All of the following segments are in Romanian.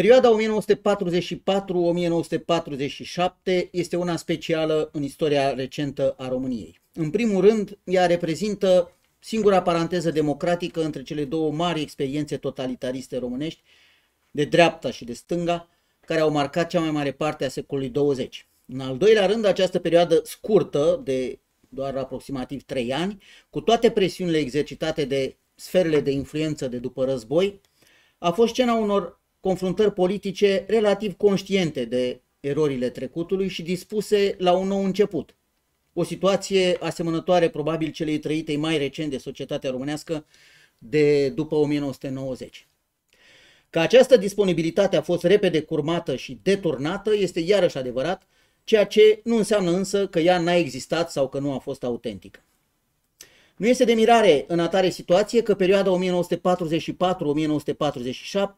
Perioada 1944-1947 este una specială în istoria recentă a României. În primul rând, ea reprezintă singura paranteză democratică între cele două mari experiențe totalitariste românești, de dreapta și de stânga, care au marcat cea mai mare parte a secolului 20. În al doilea rând, această perioadă scurtă, de doar aproximativ 3 ani, cu toate presiunile exercitate de sferele de influență de după război, a fost scena unor confruntări politice relativ conștiente de erorile trecutului și dispuse la un nou început. O situație asemănătoare probabil celei trăitei mai recent de societatea românească de după 1990. Că această disponibilitate a fost repede curmată și deturnată este iarăși adevărat, ceea ce nu înseamnă însă că ea n-a existat sau că nu a fost autentică. Nu este de mirare în atare situație că perioada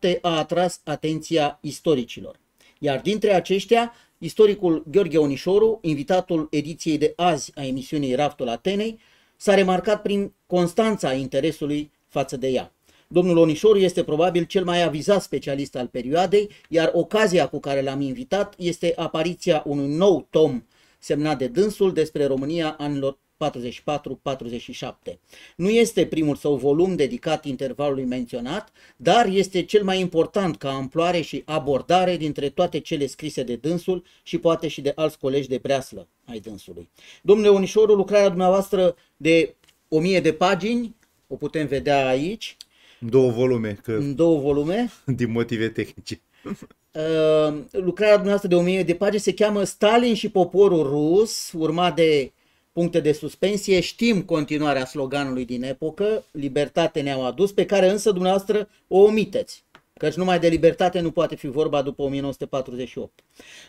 1944-1947 a atras atenția istoricilor. Iar dintre aceștia, istoricul Gheorghe Onișoru, invitatul ediției de azi a emisiunii Raftul Atenei, s-a remarcat prin constanța interesului față de ea. Domnul Onișoru este probabil cel mai avizat specialist al perioadei, iar ocazia cu care l-am invitat este apariția unui nou tom semnat de dânsul despre România anilor 44-47. Nu este primul său volum dedicat intervalului menționat, dar este cel mai important ca amploare și abordare dintre toate cele scrise de dânsul și poate și de alți colegi de breaslă ai dânsului. Domnule Unișoru, lucrarea dumneavoastră de 1000 de pagini, o putem vedea aici. În două volume. Că... În două volume. Din motive tehnice. Uh, lucrarea dumneavoastră de 1000 de pagini se cheamă Stalin și poporul rus, urmat de puncte de suspensie, știm continuarea sloganului din epocă, libertate ne-au adus, pe care însă dumneavoastră o omiteți, căci numai de libertate nu poate fi vorba după 1948.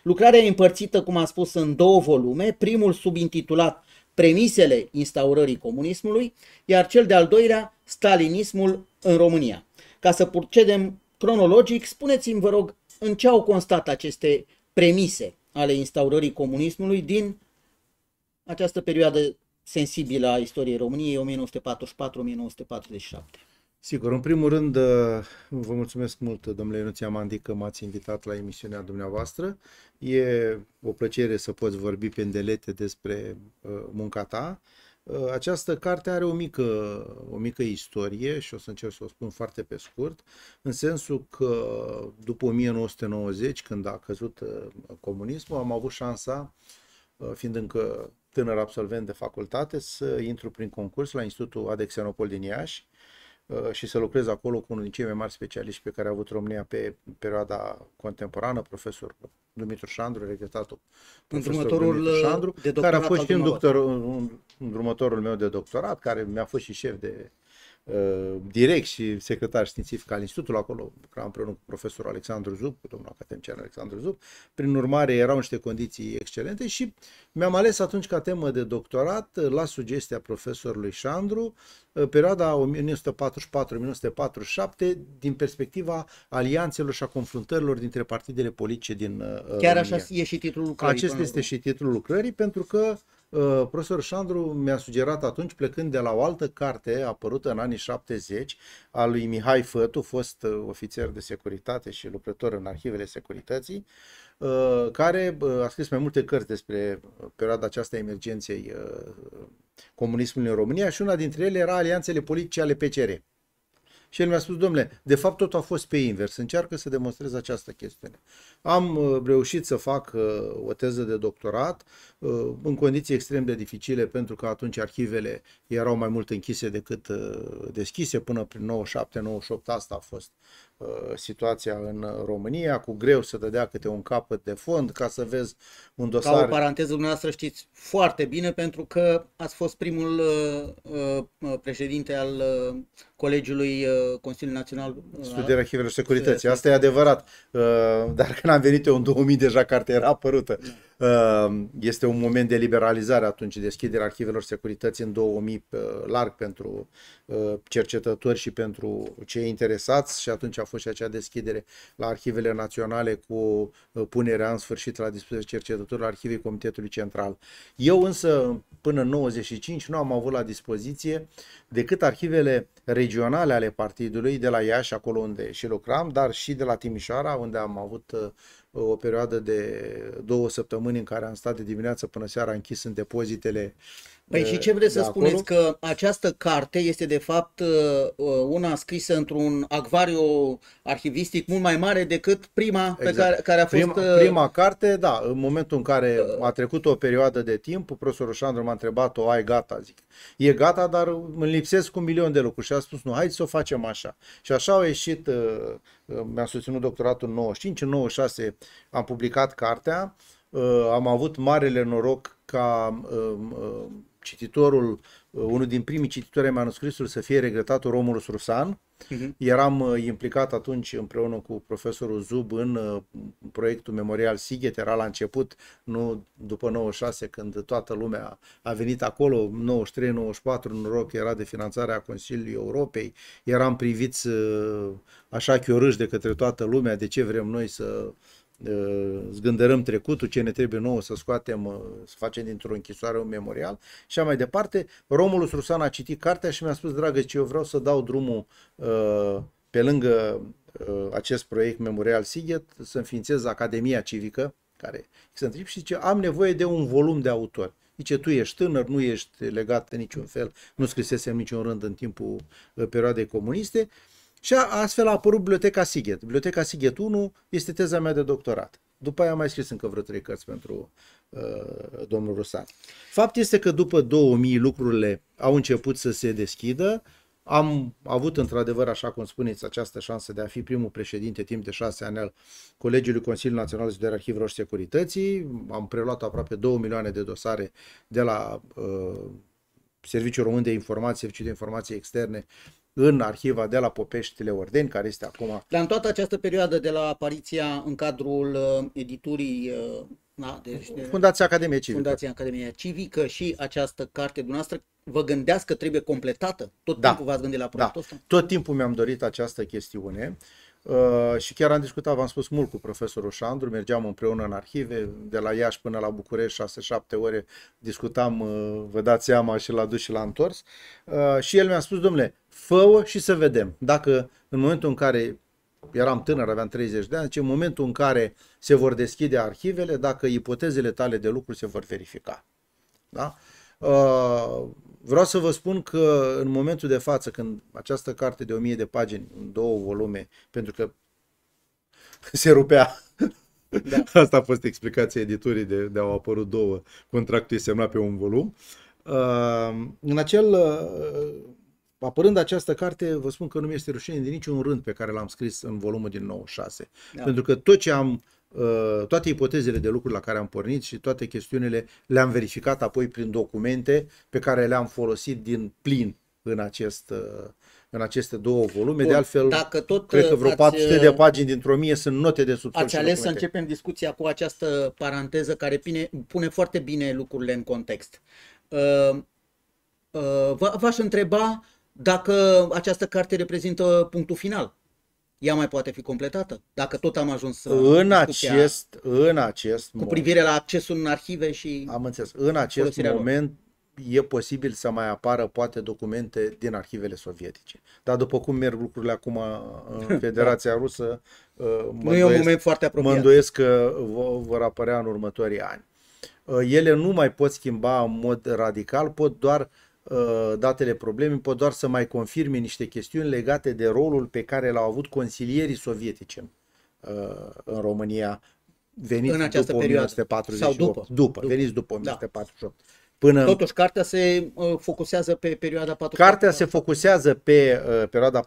Lucrarea e împărțită, cum am spus, în două volume, primul subintitulat Premisele instaurării comunismului, iar cel de-al doilea Stalinismul în România. Ca să procedem cronologic, spuneți-mi, vă rog, în ce au constat aceste premise ale instaurării comunismului din această perioadă sensibilă a istoriei României, 1944-1947. Sigur, în primul rând uh, vă mulțumesc mult, domnule Ionuț Amandi, că m-ați invitat la emisiunea dumneavoastră. E o plăcere să poți vorbi pendelete despre uh, munca ta. Uh, această carte are o mică, o mică istorie și o să încerc să o spun foarte pe scurt, în sensul că după 1990, când a căzut comunismul, am avut șansa uh, Uh, fiind încă tânăr absolvent de facultate, să intru prin concurs la Institutul Adexenopol din Iași uh, și să lucrez acolo cu unul din cei mai mari specialiști pe care a avut România pe perioada contemporană, profesor Dumitru Șandru, regretatul profesorul Dumitru uh, Șandru, de care a fost și un îndrumătorul meu de doctorat, care mi-a fost și șef de Uh, direct și secretar științific al institutului acolo, lucram împreună cu profesorul Alexandru Zup, cu domnul academician Alexandru Zup, Prin urmare, erau niște condiții excelente și mi-am ales atunci ca temă de doctorat, uh, la sugestia profesorului Șandru, uh, perioada 1944-1947 din perspectiva alianțelor și a confruntărilor dintre partidele politice din Chiar România. așa e și titlul lucrării. Acest este și titlul lucrării pentru că uh, Uh, profesor Șandru mi-a sugerat atunci, plecând de la o altă carte apărută în anii 70, a lui Mihai Fătu, fost uh, ofițer de securitate și lucrător în arhivele securității, uh, care a scris mai multe cărți despre perioada aceasta emergenței comunismului în România și una dintre ele era alianțele politice ale PCR. Și el mi-a spus, domnule, de fapt tot a fost pe invers, încearcă să demonstrez această chestiune. Am uh, reușit să fac uh, o teză de doctorat uh, în condiții extrem de dificile, pentru că atunci arhivele erau mai mult închise decât deschise, până prin 97-98 asta a fost Uh, situația în România, cu greu se dădea câte un capăt de fond ca să vezi un dosar. Ca o paranteză, dumneavoastră știți foarte bine pentru că ați fost primul uh, uh președinte al uh, Colegiului uh, Consiliului Național. Uh, Studierea Arhivelor Securității, asta e adevărat, dar când am venit eu în 2000 deja cartea era apărută. Da. Este un moment de liberalizare atunci, deschiderea Arhivelor Securității în 2000 larg pentru cercetători și pentru cei interesați și atunci a fost și acea deschidere la arhivele naționale cu uh, punerea în sfârșit la dispoziție cercetătorilor arhivei Comitetului Central. Eu însă până în 95 nu am avut la dispoziție decât arhivele regionale ale partidului de la Iași, acolo unde și lucram, dar și de la Timișoara, unde am avut uh, o perioadă de două săptămâni în care am stat de dimineață până seara închis în depozitele uh, Păi și ce vreți să acolo? spuneți? Că această carte este de fapt uh, uh, una scrisă într-un acvariu arhivistic mult mai mare decât prima exact. pe care, care a fost... Prima, uh, prima carte, da, în momentul în care a trecut o perioadă de timp, profesorul Șandru m-a întrebat-o, ai gata, zic. E gata, dar îmi lipsesc un milion de lucruri și a spus, nu, hai să o facem așa. Și așa au ieșit, mi-am susținut doctoratul în 95, în 96 am publicat cartea, am avut marele noroc ca cititorul, uh, unul din primii cititori ai manuscrisului să fie regretatul Romulus Rusan. Uh-huh. Eram uh, implicat atunci împreună cu profesorul Zub în uh, proiectul Memorial Sighet, era la început, nu după 96 când toată lumea a venit acolo, 93-94 noroc era de finanțarea Consiliului Europei, eram priviți așa chiorâși de către toată lumea, de ce vrem noi să uh, Eh, zgândărăm trecutul, ce ne trebuie nouă să scoatem, eh, să facem dintr-o închisoare un memorial și mai departe. Romulus Rusan a citit cartea și mi-a spus, dragă, ce eu vreau să dau drumul eh, pe lângă acest proiect Memorial Siget, să înființez Academia Civică, care se întreb și zice, am nevoie de un volum de autori. Zice, tu ești tânăr, nu ești legat în niciun fel, nu scrisesem niciun rând în timpul perioadei comuniste și astfel a apărut Biblioteca siget. Biblioteca siget 1 este teza mea de doctorat. După aia am mai scris încă vreo trei cărți pentru uh, domnul Rusan. Fapt este că după 2000 lucrurile au început să se deschidă. Am avut într-adevăr, așa cum spuneți, această șansă de a fi primul președinte timp de șase ani al Colegiului Consiliului Național de Arhivă și Securității. Am preluat aproape 2 milioane de dosare de la uh, Serviciul Român de Informații, Serviciul de Informații Externe în arhiva de la Popeștile Ordeni, care este acum... Dar în toată această perioadă de la apariția în cadrul uh, editurii na, uh, da, deci, Fundația Academiei Civică. Fundația Academia Civică și această carte dumneavoastră, vă gândeați că trebuie completată? Tot da. timpul v-ați gândit la da. proiectul da. ăsta? Tot timpul mi-am dorit această chestiune. Uh, Uh, și chiar am discutat, v-am spus mult cu profesorul Șandru, mergeam împreună în arhive, de la Iași până la București, 6-7 ore, discutam, uh, vă dați seama, și l-a dus și l-a întors. Uh, și el mi-a spus, domnule, fă și să vedem. Dacă în momentul în care eram tânăr, aveam 30 de ani, în momentul în care se vor deschide arhivele, dacă ipotezele tale de lucru se vor verifica. Da? Vreau să vă spun că în momentul de față, când această carte de 1000 de pagini, în două volume, pentru că se rupea. Da. Asta a fost explicația editurii de, de au apărut două. Contractul e semnat pe un volum. Uh, în acel, uh, apărând această carte, vă spun că nu mi este rușine de niciun rând pe care l-am scris în volumul din 96. Da. Pentru că tot ce am Uh, toate ipotezele de lucruri la care am pornit și toate chestiunile le-am verificat apoi prin documente pe care le-am folosit din plin în acest uh, în aceste două volume. Bun, de altfel, dacă tot cred că vreo ați, 400 de pagini dintr-o mie sunt note de subsol. Ați ales să începem discuția cu această paranteză care pine, pune foarte bine lucrurile în context. Uh, uh, v-aș întreba dacă această carte reprezintă punctul final ea mai poate fi completată, dacă tot am ajuns să uh, în acest, în acest cu privire la accesul în arhive și Am înțeles. În acest moment lor. e posibil să mai apară poate documente din arhivele sovietice. Dar după cum merg lucrurile acum în Federația da. Rusă, uh, mă nu e un moment foarte apropiat. Mă îndoiesc că vor apărea în următorii ani. Uh, ele nu mai pot schimba în mod radical, pot doar uh, Uh, datele probleme, pot doar să mai confirme niște chestiuni legate de rolul pe care l-au avut consilierii sovietici în, uh, în România veniți în această după perioadă. 1948. Sau după. După, după. veniți după 1948. Da. Până... Totuși, cartea se uh, focusează pe perioada 44 Cartea se focusează pe uh, perioada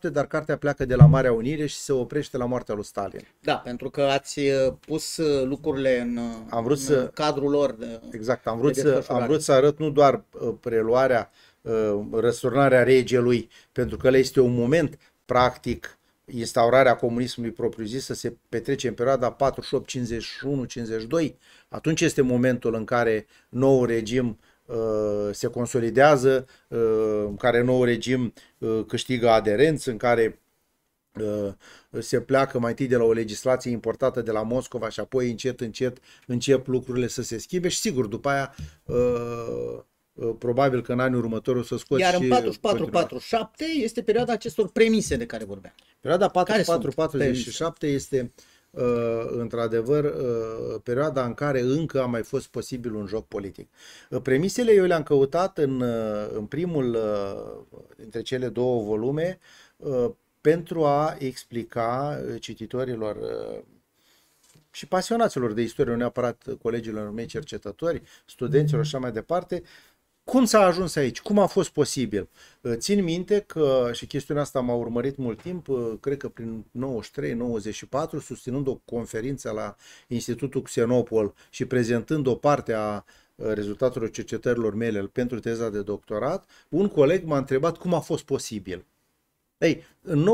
44-47, dar cartea pleacă de la Marea Unire și se oprește la moartea lui Stalin. Da, pentru că ați uh, pus uh, lucrurile în, uh, am vrut în să, cadrul lor. De, exact, am vrut, de să, am vrut să arăt nu doar preluarea, uh, răsturnarea regelui, pentru că este un moment practic instaurarea comunismului propriu-zis să se petrece în perioada 48-51-52, atunci este momentul în care nou regim uh, se consolidează, uh, în care nou regim uh, câștigă aderenți, în care se pleacă mai întâi de la o legislație importată de la Moscova și apoi încet, încet încep lucrurile să se schimbe și sigur după aia probabil că în anii următori o să scoți Iar în 44-47 este perioada acestor premise de care vorbeam. Perioada 44-47 este Uh, într-adevăr, uh, perioada în care încă a mai fost posibil un joc politic. Uh, premisele eu le-am căutat în, în primul dintre cele două volume pentru a explica cititorilor și pasionaților de istorie, nu neapărat colegilor mei cercetători, studenților și așa mai departe, cum s-a ajuns aici? Cum a fost posibil? Uh, țin minte că, și chestiunea asta m-a urmărit mult timp, uh, cred că prin 93-94, susținând o conferință la Institutul Xenopol și prezentând o parte a uh, rezultatelor cercetărilor mele pentru teza de doctorat, un coleg m-a întrebat cum a fost posibil. Ei, în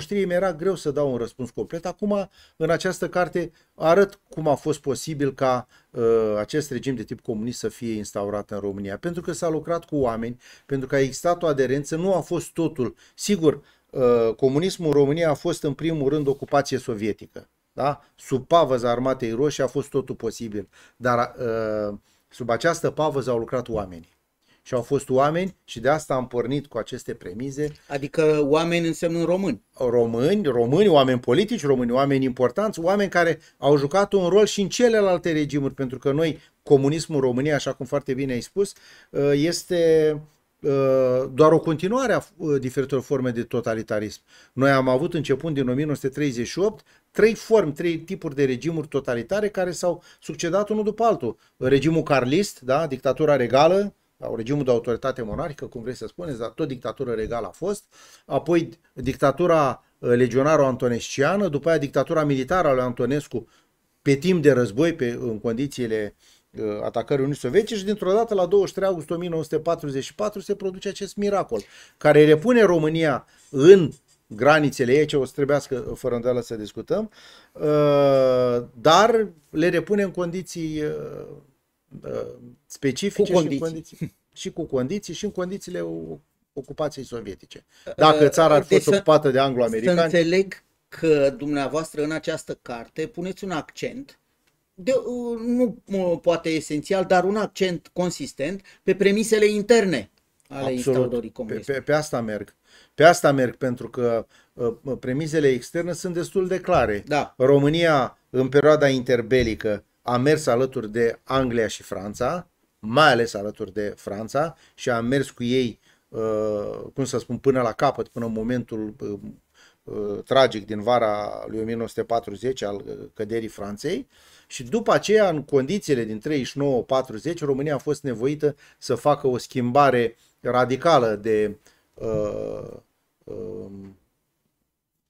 92-93 mi-era greu să dau un răspuns complet. Acum, în această carte, arăt cum a fost posibil ca uh, acest regim de tip comunist să fie instaurat în România. Pentru că s-a lucrat cu oameni, pentru că a existat o aderență, nu a fost totul. Sigur, uh, comunismul în România a fost în primul rând ocupație sovietică. Da? Sub pavăza armatei roșii a fost totul posibil. Dar uh, sub această pavăză au lucrat oamenii și au fost oameni și de asta am pornit cu aceste premize. Adică oameni înseamnă români. Români, români, oameni politici, români, oameni importanți, oameni care au jucat un rol și în celelalte regimuri, pentru că noi, comunismul în România, așa cum foarte bine ai spus, ă, este ă, doar o continuare a ă, diferitor forme de totalitarism. Noi am avut începând din 1938 trei forme, trei tipuri de regimuri totalitare care s-au succedat unul după altul. Regimul carlist, da, dictatura regală, sau regimul de autoritate monarhică, cum vrei să spuneți, dar tot dictatură regală a fost, apoi dictatura uh, legionară antonesciană după aia dictatura militară a lui Antonescu pe timp de război, pe, în condițiile uh, atacării Unii Sovietice și dintr-o dată la 23 august 1944 se produce acest miracol care repune România în granițele ei, ce o să trebuiască uh, fără îndoială să discutăm, dar le repune în condiții Uh, specifice cu condiții. și, condiții, și cu condiții și în condițiile ocupației sovietice. Uh, Dacă țara ar fi deci ocupată de anglo-americani... Să înțeleg că dumneavoastră în această carte puneți un accent de, uh, nu poate esențial, dar un accent consistent pe premisele interne ale Absolut. Pe, pe, pe asta merg. Pe asta merg, pentru că uh, premisele externe sunt destul de clare. Da. România, în perioada interbelică, a mers alături de Anglia și Franța, mai ales alături de Franța și a mers cu ei, uh, cum să spun, până la capăt, până în momentul uh, uh, tragic din vara lui 1940 al căderii Franței și după aceea, în condițiile din 39-40, România a fost nevoită să facă o schimbare radicală de uh, uh,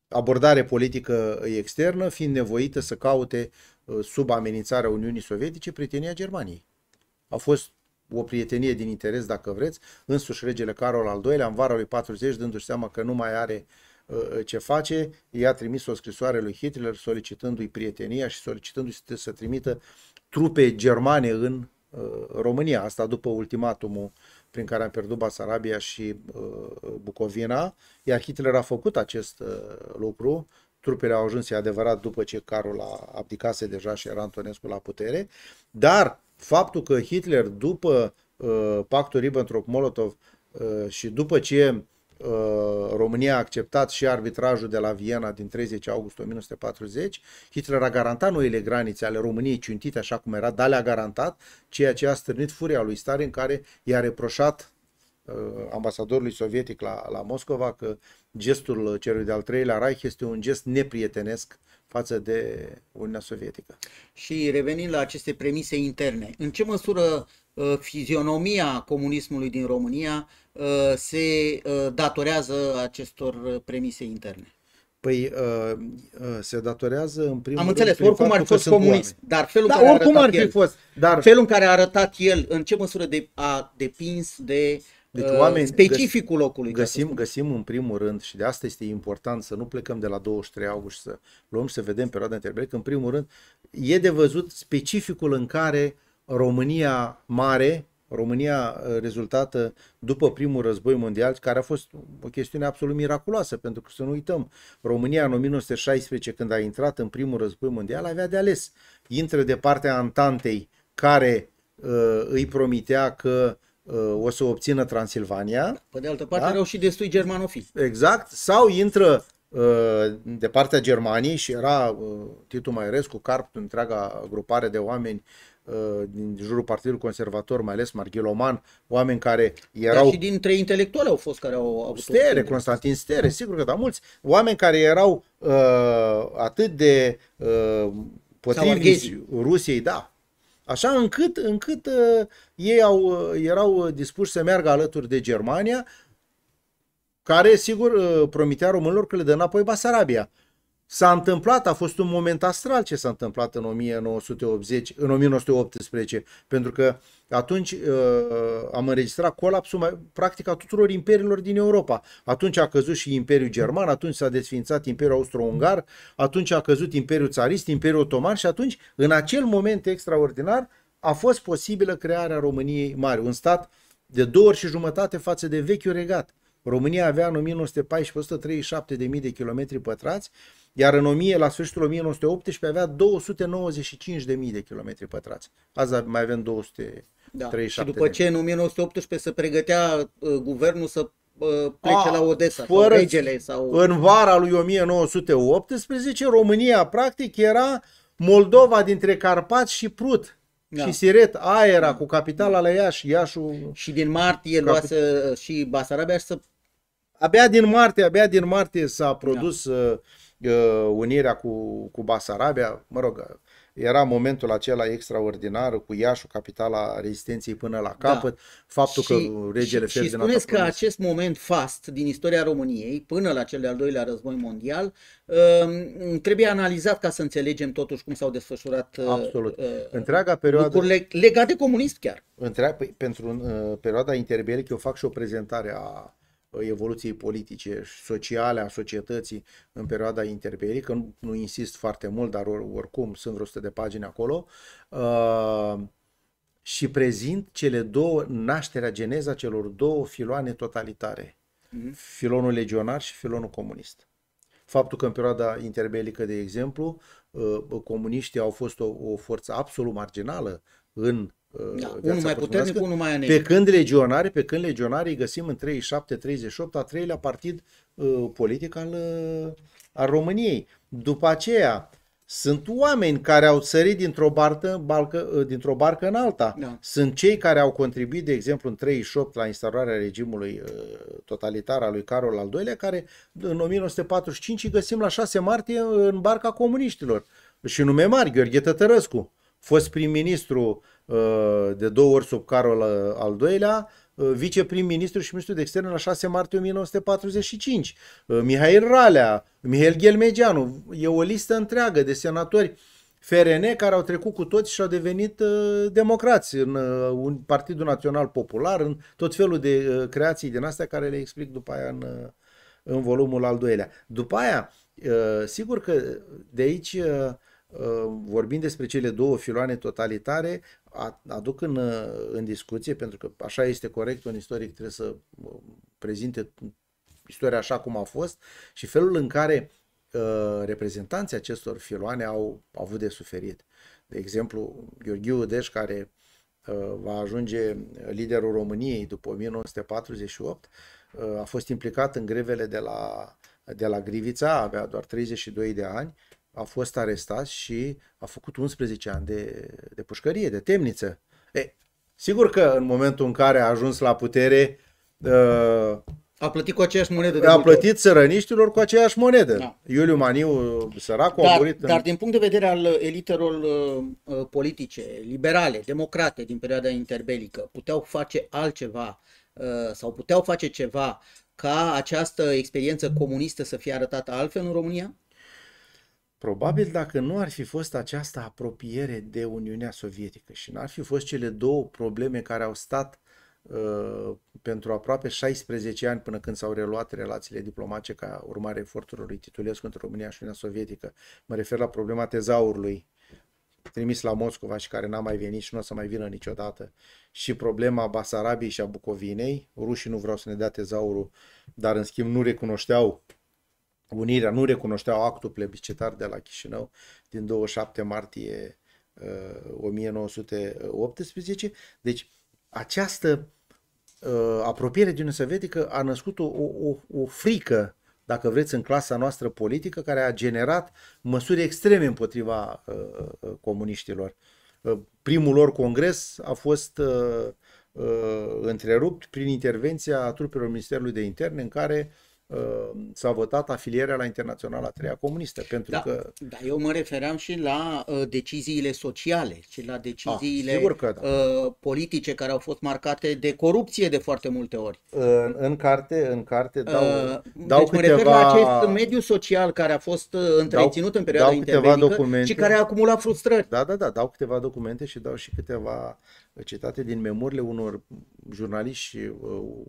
abordare politică externă, fiind nevoită să caute Uh, sub amenințarea Uniunii Sovietice, prietenia Germaniei. A fost o prietenie din interes, dacă vreți, însuși regele Carol al II-lea, în vara lui 40, dându-și seama că nu mai are uh, uh, ce face, i-a trimis o scrisoare lui Hitler solicitându-i prietenia și solicitându-i să, să trimită trupe germane în România. Asta după ultimatumul prin care am pierdut Basarabia și Bucovina, iar Hitler a făcut acest lucru, trupele au ajuns, e adevărat, după ce Carol a abdicase deja și era Antonescu la putere, dar faptul că Hitler, după uh, pactul Ribbentrop-Molotov uh, și după ce uh, România a acceptat și arbitrajul de la Viena din 30 august 1940, Hitler a garantat noile granițe ale României ciuntite așa cum era, dar le-a garantat, ceea ce a strânit furia lui Stalin, care i-a reproșat uh, ambasadorului sovietic la, la Moscova că uh, gestul celui de-al treilea Reich este un gest neprietenesc față de Uniunea Sovietică. Și revenind la aceste premise interne, în ce măsură uh, fizionomia comunismului din România uh, se uh, datorează acestor uh, premise interne? Păi uh, uh, se datorează în primul Am înțeles, oricum ar fi fost comunist, oameni. dar felul da, care oricum ar fi el, fost, dar felul în care a arătat el, în ce măsură de, a depins de deci, ă, oameni, specificul găs, locului. Găsim, găsim în primul rând și de asta este important să nu plecăm de la 23 august să luăm și să vedem perioada că În primul rând e de văzut specificul în care România mare, România ă, rezultată după primul război mondial, care a fost o chestiune absolut miraculoasă, pentru că să nu uităm, România în 1916, când a intrat în primul război mondial, avea de ales. Intră de partea Antantei, care uh, îi promitea că Uh, o să obțină Transilvania. Pe de altă parte, da? erau și destui germanofili. Exact. Sau intră uh, de partea Germaniei și era uh, Titu Maiorescu, Carp, întreaga grupare de oameni din jurul Partidului Conservator, mai ales Marghiloman, oameni care erau... Dar și dintre intelectuali au fost care au avut... Stere, Constantin Stere, sigur că da, mulți. Oameni care erau uh, atât de uh, potrivi Rusiei, da, Așa încât, încât uh, ei au, uh, erau uh, dispuși să meargă alături de Germania, care, sigur, uh, promitea românilor că le dă înapoi Basarabia. S-a întâmplat, a fost un moment astral ce s-a întâmplat în 1980, în 1918, pentru că atunci uh, am înregistrat colapsul mai, practic a tuturor imperiilor din Europa. Atunci a căzut și Imperiul German, atunci s-a desfințat Imperiul Austro-Ungar, atunci a căzut Imperiul Țarist, Imperiul Otoman și atunci, în acel moment extraordinar, a fost posibilă crearea României Mari, un stat de două ori și jumătate față de vechiul regat. România avea în 1914 137.000 de kilometri pătrați, iar în 1000, la sfârșitul 1918 avea 295.000 de kilometri pătrați. Azi mai avem 237. Da. și după ce în 1918 se pregătea uh, guvernul să uh, plece A, ah, la Odessa fără, sau regele sau... În vara lui 1918 România practic era Moldova dintre Carpați și Prut. Da. Și Siret, aera da. cu capitala la Iași, Iașul... Și din martie Capit... luase și Basarabia și să Abia din martie, abia din martie s-a da. produs da. uh, unirea cu, cu Basarabia. Mă rog, era momentul acela extraordinar cu Iașu, capitala rezistenței până la da. capăt, da. faptul și, că regele și, Ferdinand... Și spuneți că acest moment fast din istoria României, până la cel de-al doilea război mondial, um, trebuie analizat ca să înțelegem totuși cum s-au desfășurat uh, Absolut. Uh, Întreaga perioadă, lucrurile legate comunist chiar. Întreaga, păi, pentru perioada interbelică eu fac și o prezentare a evoluției politice, sociale a societății în perioada interbelică, nu, nu insist foarte mult, dar oricum sunt vreo 100 de pagini acolo, uh, și prezint cele două, nașterea, geneza celor două filoane totalitare, mm-hmm. filonul legionar și filonul comunist. Faptul că în perioada interbelică, de exemplu, uh, comuniștii au fost o, o forță absolut marginală în da, unul mai puternic, unul mai anemic. Pe când legionare, pe când legionare îi găsim în 37-38, a treilea partid uh, politic al, uh, al României. După aceea, sunt oameni care au sărit dintr-o, barcă, balcă, uh, dintr-o barcă în alta. Da. Sunt cei care au contribuit, de exemplu, în 38 la instaurarea regimului uh, totalitar al lui Carol al II-lea, care în 1945 îi găsim la 6 martie uh, în barca comuniștilor. Și nume mari, Gheorghe Tătărăscu, fost prim-ministru Uh, de două ori sub Carol al doilea, uh, viceprim-ministru și ministru de externe la 6 martie 1945, uh, Mihail Ralea, Mihail Ghelmegeanu, e o listă întreagă de senatori FRN care au trecut cu toți și au devenit democrați în un Partidul Național Popular, în tot felul de creații din astea care le explic după aia în, în volumul al doilea. După aia, sigur că de aici Uh, vorbind despre cele două filoane totalitare, aduc în, uh, în discuție, pentru că așa este corect, un istoric trebuie să uh, prezinte istoria așa cum a fost și felul în care reprezentanții acestor filoane au avut de suferit. De exemplu, Gheorghiu Udeș, care va ajunge liderul României după 1948, a fost implicat în grevele de la, de la Grivița, avea doar 32 de ani, a fost arestat și a făcut 11 ani de, de pușcărie, de temniță. E, sigur că în momentul în care a ajuns la putere, uh, a plătit cu aceeași monedă. De a plătit ori. țărăniștilor cu aceeași monedă. Da. Iuliu Maniu, săracul, dar, a murit. În... Dar din punct de vedere al elitelor uh, politice, liberale, democrate din perioada interbelică, puteau face altceva uh, sau puteau face ceva ca această experiență comunistă să fie arătată altfel în România? Probabil dacă nu ar fi fost această apropiere de Uniunea Sovietică și n-ar fi fost cele două probleme care au stat uh, pentru aproape 16 ani până când s-au reluat relațiile diplomatice ca urmare eforturilor lui Titulescu între România și Uniunea Sovietică. Mă refer la problema tezaurului trimis la Moscova și care n-a mai venit și nu o să mai vină niciodată. Și problema Basarabiei și a Bucovinei, rușii nu vreau să ne dea tezaurul, dar în schimb nu recunoșteau Unirea nu recunoșteau actul plebiscitar de la Chișinău din 27 martie 1918. Uh, deci această uh, apropiere din Uniunea Sovietică a născut o, o, o frică dacă vreți, în clasa noastră politică, care a generat măsuri extreme împotriva uh, comuniștilor. primul lor congres a fost întrerupt prin intervenția trupelor Ministerului de Interne, în care Uh, s-a votat afilierea la Internaționala a Treia Comunistă. Pentru da, că... da, eu mă refeream și la uh, deciziile sociale și la ah, deciziile ah, că da. uh, politice care au fost marcate de corupție de foarte multe ori. În, în carte, în carte dau, uh, dau deci câteva... mă refer la acest mediu social care a fost uh, întreținut dau, în perioada intervenică documente și care a acumulat frustrări. Da, da, da, dau câteva documente și dau și câteva citate din memorile unor jurnaliști uh,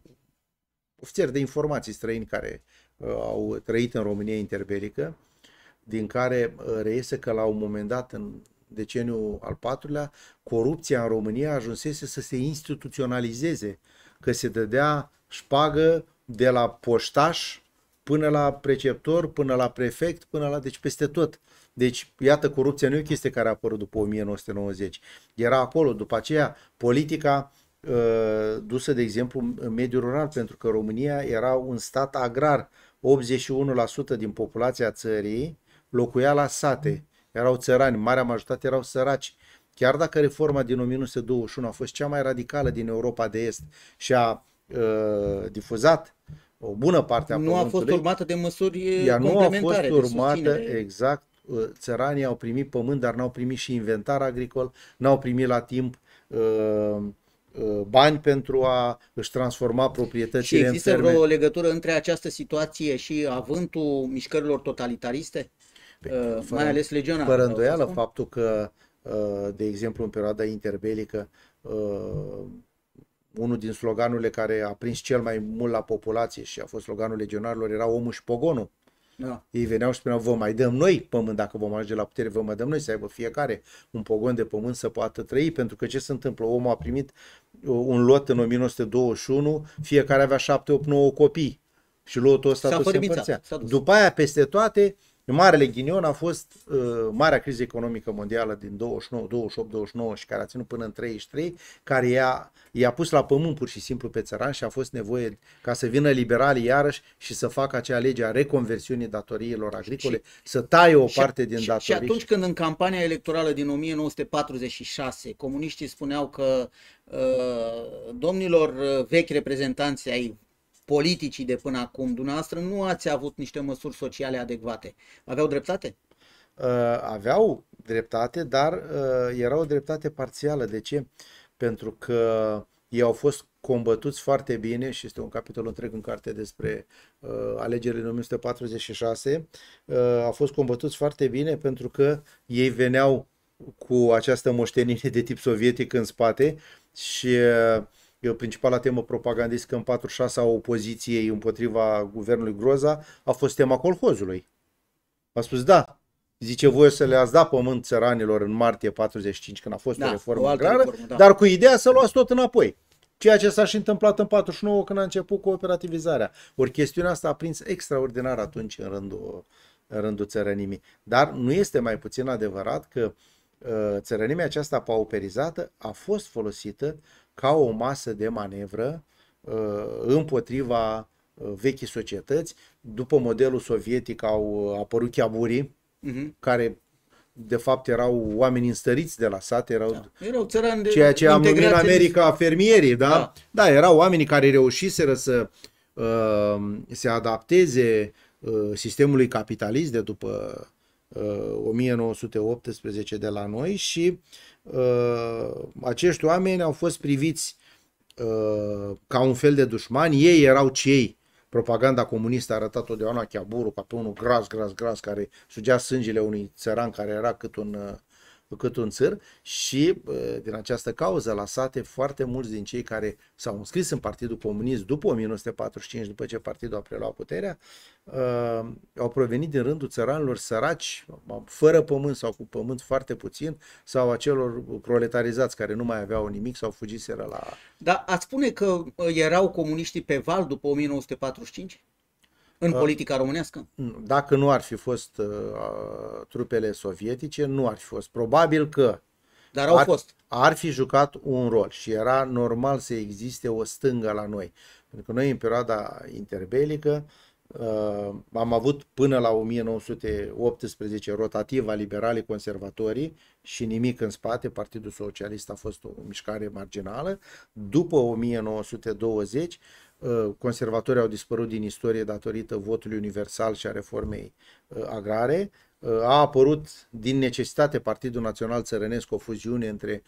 ofițeri de informații străini care uh, au trăit în România interbelică, din care uh, reiese că la un moment dat, în deceniul al patrulea, corupția în România ajunsese să se instituționalizeze, că se dădea șpagă de la poștaș până la preceptor, până la prefect, până la... deci peste tot. Deci, iată, corupția nu e o chestie care a apărut după 1990. Era acolo. După aceea, politica Uh, dusă, de exemplu, în mediul rural, pentru că România era un stat agrar. 81% din populația țării locuia la sate, erau țărani, marea majoritate erau săraci. Chiar dacă reforma din 1921 a fost cea mai radicală din Europa de Est și a uh, difuzat o bună parte a Nu a fost urmată de măsuri uh, ea nu a fost urmată, exact, uh, țăranii au primit pământ, dar n-au primit și inventar agricol, n-au primit la timp uh, Uh, bani pentru a își transforma proprietățile și există în o legătură între această situație și avântul mișcărilor totalitariste? Păi, uh, fără, mai ales legiona. Fără îndoială faptul că, uh, de exemplu, în perioada interbelică, unul din sloganurile care a prins cel mai mult la populație și a fost sloganul legionarilor era omul și pogonul. Da. Ei veneau și spuneau, vă mai dăm noi pământ dacă vom ajunge la putere, vă mai dăm noi să aibă fiecare un pogon de pământ să poată trăi, pentru că ce se întâmplă? Omul a primit uh, un lot în 1921, fiecare avea 7, 8, 9 copii și lotul ăsta tot se împărțea. După aia, peste toate, Marele ghinion a fost uh, marea criză economică mondială din 29, 28, 29 și care a ținut până în 33, care i-a, i-a pus la pământ pur și simplu pe țăran și a fost nevoie ca să vină liberalii iarăși și să facă acea lege a reconversiunii datoriilor agricole, și, să taie o și, parte din și, datorii. Și atunci când în campania electorală din 1946 comuniștii spuneau că uh, domnilor uh, vechi reprezentanți ai politicii de până acum, dumneavoastră nu ați avut niște măsuri sociale adecvate. Aveau dreptate? Uh, aveau dreptate, dar uh, era o dreptate parțială. De ce? Pentru că ei au fost combătuți foarte bine și este un capitol întreg în carte despre uh, alegerile din 1946, uh, au fost combătuți foarte bine pentru că ei veneau cu această moștenire de tip sovietic în spate și uh, principala temă propagandistică în 46 a opoziției împotriva guvernului Groza a fost tema colhozului. A spus, da, zice, voi să le ați da pământ țăranilor în martie 45, când a fost da, o reformă o agrară, reformă, da. dar cu ideea să luați tot înapoi. Ceea ce s-a și întâmplat în 49 când a început cooperativizarea. Ori chestiunea asta a prins extraordinar atunci în rândul, în rândul țărănimii. Dar nu este mai puțin adevărat că uh, țărănimea aceasta pauperizată a fost folosită ca o masă de manevră uh, împotriva uh, vechii societăți. După modelul sovietic au uh, apărut chiaburii, uh-huh. Mhm. care de fapt erau oameni înstăriți de la sat, erau, da. erau țărani de ceea ce am numit în America fermierii, da? da? Da, erau oamenii care reușiseră să uh, se adapteze uh, sistemului capitalist de după uh, 1918 de la noi și Uh, acești oameni au fost priviți uh, ca un fel de dușmani, ei erau cei propaganda comunistă a arătat totdeauna Chiaburu ca pe unul gras, gras, gras, care sugea sângele unui țăran care era cât un uh, cât un țăr și din această cauză la sate foarte mulți din cei care s-au înscris în Partidul Comunist după 1945, după ce partidul a preluat puterea, ă, au provenit din rândul țăranilor săraci, fără pământ sau cu pământ foarte puțin, sau a celor proletarizați care nu mai aveau nimic sau fugiseră la... Dar ați spune că ă, erau comuniștii pe val după 1945? În politica românească? Dacă nu ar fi fost uh, trupele sovietice, nu ar fi fost. Probabil că Dar au ar, fost. ar fi jucat un rol și era normal să existe o stângă la noi. Pentru că noi în perioada interbelică uh, am avut până la 1918 rotativa liberalii conservatorii și nimic în spate, Partidul Socialist a fost o mișcare marginală. După 1920 Uh, conservatorii au dispărut din istorie datorită votului universal și a reformei uh, agrare. Uh, a apărut din necesitate Partidul Național Țărănesc o fuziune între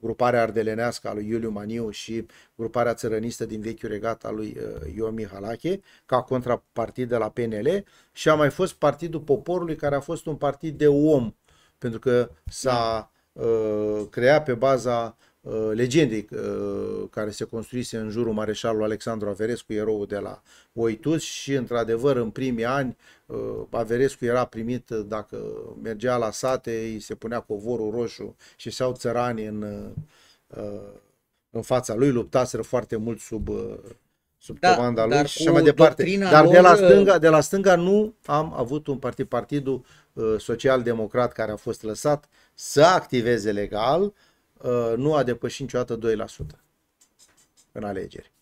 gruparea ardelenească a lui Iuliu Maniu și gruparea țărănistă din vechiul regat al lui Ion Mihalache, ca contrapartid de la PNL și a mai fost Partidul Poporului, care a fost un partid de om, pentru că s-a creat pe baza Uh, legendei uh, care se construise în jurul mareșalului Alexandru Averescu, eroul de la Oituz, și într-adevăr în primii ani uh, Averescu era primit dacă mergea la sate, îi se punea covorul roșu și s-au țărani în, în fața lui, luptaseră foarte mult sub sub da, comanda lui și așa mai departe. Dar lor... de, la stânga, de la stânga nu am avut un partid, partidul uh, social-democrat care a fost lăsat să activeze legal uh, Uh, nu a depășit niciodată 2% în alegeri.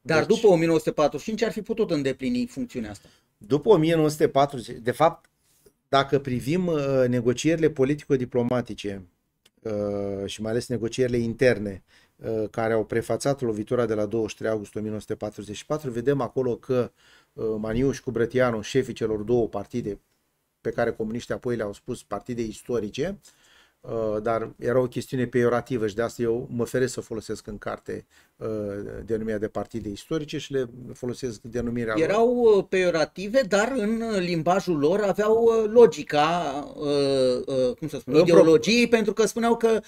Dar deci, după 1945 ar fi putut îndeplini funcțiunea asta. După 1940, de fapt, dacă privim uh, negocierile politico-diplomatice uh, și mai ales negocierile interne care au prefațat lovitura de la 23 august 1944, vedem acolo că Maniu și Cubrătianu, șefii celor două partide pe care comuniștii apoi le-au spus partide istorice, Uh, dar era o chestiune peiorativă și de asta eu mă feresc să folosesc în carte uh, denumirea de partide istorice și le folosesc denumirea Erau lor. Uh, peiorative, dar în limbajul lor aveau logica, cum să spun, în ideologiei, pro... pentru că spuneau că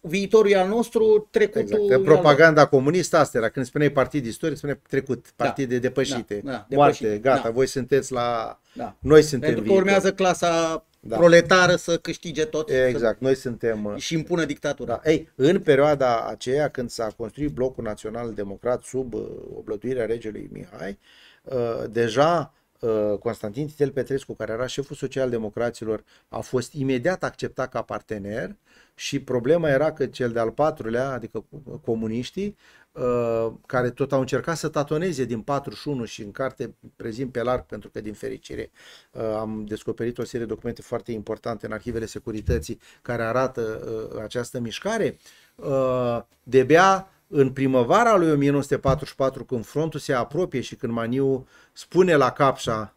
viitorul al nostru, trecutul exact. Propaganda comunistă asta era, când spuneai partid istoric, spuneai trecut, da. partide da, depășite, da, da, moarte, depășite, gata, da. voi sunteți la... Da. Noi suntem Pentru că viitor. urmează clasa da. proletară să câștige tot. Exact, să... noi suntem... Uh, și impună dictatura. Da. Ei, în perioada aceea când s-a construit blocul național democrat sub uh, oblătuirea regelui Mihai, uh, deja Constantin Titel Petrescu, care era șeful social-democraților, a fost imediat acceptat ca partener și problema era că cel de-al patrulea, adică comuniștii, Uh, care tot au încercat să tatoneze din 41 și în carte prezint pe larg, pentru că din fericire uh, am descoperit o serie de documente foarte importante în arhivele securității care arată uh, această mișcare. De bea în primăvara lui 1944, când frontul se apropie și când Maniu spune la Capșa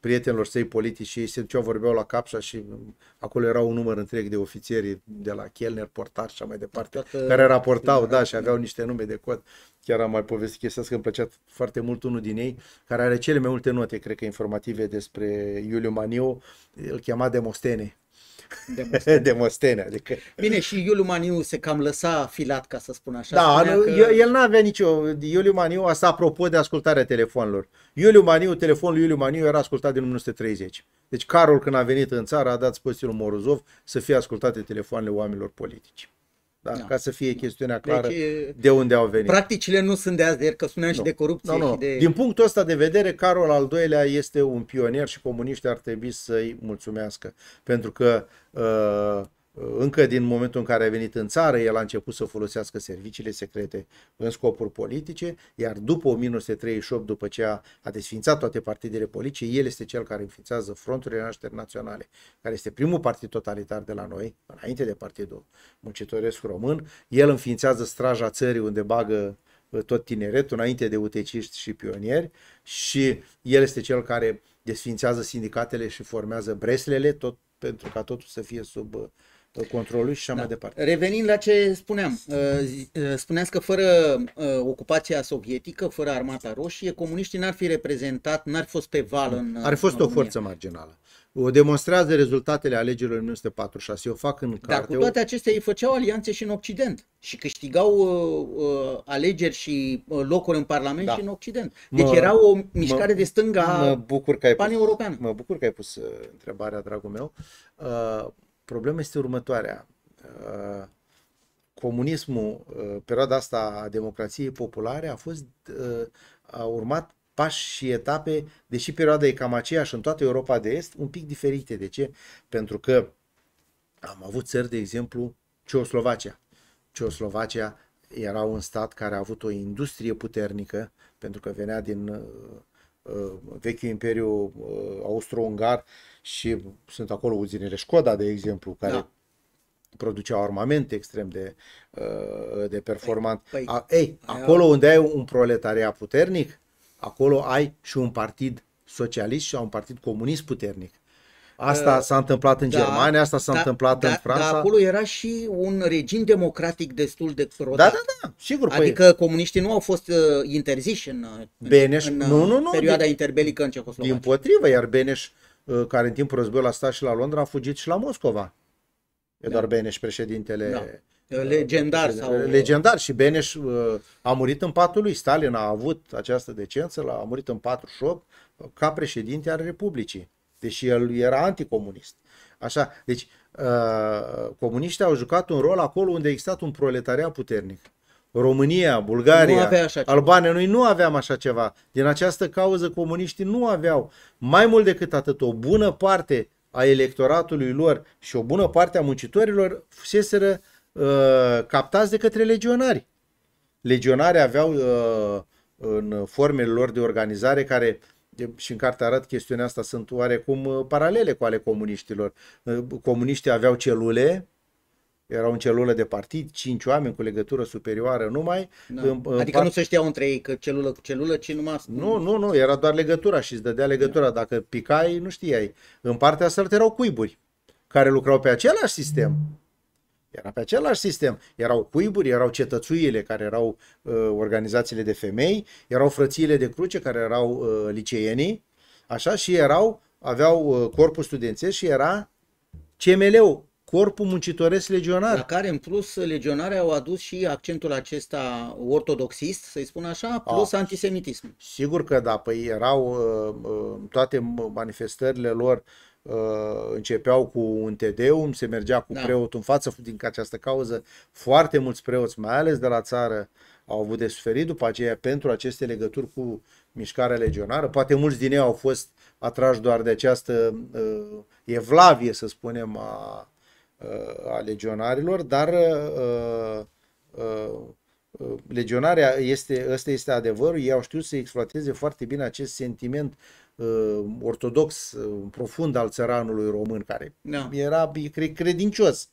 prietenilor săi politici și ei se vorbeau la Capșa și acolo era un număr întreg de ofițieri de la Kellner, portar și mai departe, Toată... care raportau, da, și aveau niște nume de cod. Chiar am mai povestit chestia asta, că îmi plăcea foarte mult unul din ei, care are cele mai multe note, cred că, informative despre Iuliu Maniu, îl chema Demostene Demostene. Demostene adică... Bine, și Iuliu Maniu se cam lăsa filat, ca să spun așa. Da, nu, că... el nu avea nicio... Iuliu Maniu, asta apropo de ascultarea telefonilor. Iuliu Maniu, telefonul lui Iuliu Maniu era ascultat din 1930. Deci Carol, când a venit în țară, a dat spățiul Morozov să fie ascultate telefoanele oamenilor politici. Da, da. Ca să fie da. chestiunea deci clară deci, de unde au venit. Practicile nu sunt de azi, de că spuneam nu. și de corupție. Nu, nu. Și de... Din punctul ăsta de vedere, Carol al doilea este un pionier și comuniștii ar trebui să-i mulțumească. Pentru că uh, Uh, încă din momentul în care a venit în țară, el a început să folosească serviciile secrete în scopuri politice, iar după 1938, după ce a, a desfințat toate partidele politice, el este cel care înființează Fronturile Nașteri Naționale, care este primul partid totalitar de la noi, înainte de Partidul Muncitoresc Român. El înființează Straja Țării, unde bagă uh, tot tineretul, înainte de uteciști și pionieri și el este cel care desfințează sindicatele și formează breslele, tot pentru ca totul să fie sub uh, controlul și așa da. mai departe. Revenind la ce spuneam, uh, uh, spuneați că fără uh, ocupația sovietică, fără armata roșie, comuniștii n-ar fi reprezentat, n-ar fi fost pe val în Ar fi fost o forță marginală. O demonstrează rezultatele alegerilor 1946. Eu fac în carte. Dar cu toate acestea ei făceau alianțe și în Occident și câștigau uh, uh, alegeri și locuri în Parlament da. și în Occident. Deci mă, era o mișcare mă, de stânga mă bucur că ai pan-europeană. Pus, mă bucur că ai pus întrebarea, dragul meu. Uh, Problema este următoarea. Uh, comunismul, uh, perioada asta a democrației populare, a fost, uh, a urmat pași și etape, deși perioada e cam aceeași în toată Europa de Est, un pic diferite. De ce? Pentru că am avut țări, de exemplu, Ceoslovacia. Ceoslovacia era un stat care a avut o industrie puternică, pentru că venea din Uh, vechiul imperiu uh, austro-ungar și sunt acolo uzinele Școda, de exemplu, care da. produceau armamente extrem de, uh, de performant. Păi, A, păi, ei, acolo unde ai un proletariat puternic, acolo ai și un partid socialist și un partid comunist puternic. Asta uh, s-a întâmplat în da, Germania, asta s-a da, întâmplat da, în Franța. Dar acolo era și un regim democratic destul de rodat. Da, da, da, sigur. Păi- adică păi... comuniștii nu au fost uh, interziși în, uh, Beneș, în, nu, nu, nu, uh, perioada din, interbelică în Cehoslovacia. Din potrivă, iar Beneș, uh, care în timpul războiului a stat și la Londra, a fugit și la Moscova. Da. Doar Beneș, președintele... Da uh, legendar. Sau... Legendar și Beneș a murit în patul lui. Stalin a avut această decență, a murit în 48 ca președinte al Republicii deși el era anticomunist. Așa, deci uh, comuniștii au jucat un rol acolo unde a existat un proletariat puternic. România, Bulgaria, Albania, noi nu aveam așa ceva. Din această cauză comuniștii nu aveau mai mult decât atât o bună parte a electoratului lor și o bună parte a muncitorilor fuseseră uh, captați de către legionari. Legionarii aveau uh, în formele lor de organizare care uh, și în carte arăt chestiunea asta, sunt oarecum uh, paralele cu ale comuniștilor. Uh, comuniștii aveau celule, erau în celulă de partid, cinci oameni cu legătură superioară numai. Da. În, în adică part... nu se știau între ei că celulă cu celulă, ci numai... Nu, nu, nu, era doar legătura și îți dădea legătura. Da. Dacă picai, nu știai. În partea asta erau cuiburi care lucrau pe același sistem. Era pe același sistem. Erau cuiburi, erau cetățuile care erau uh, organizațiile de femei, erau frățiile de cruce care erau uh, liceenii, așa, și erau, aveau uh, corpul studențesc și era CML-ul, corpul muncitoresc legionar. La care, în plus, legionarii au adus și accentul acesta ortodoxist, să-i spun așa, plus A, antisemitism. Sigur că da, păi erau uh, uh, toate manifestările lor uh, Uh, începeau cu un tedeum, se mergea cu da. preotul în față, din această cauză foarte mulți preoți, mai ales de la țară, au avut de suferit după aceea pentru aceste legături cu mișcarea legionară. Poate mulți din ei au fost atrași doar de această uh, evlavie, să spunem, a, uh, a legionarilor, dar uh, uh, Uh, legionarea este, ăsta este adevărul, ei au știut să exploateze foarte bine acest sentiment uh, ortodox, uh, profund al țăranului român, care da. era cred, credincios.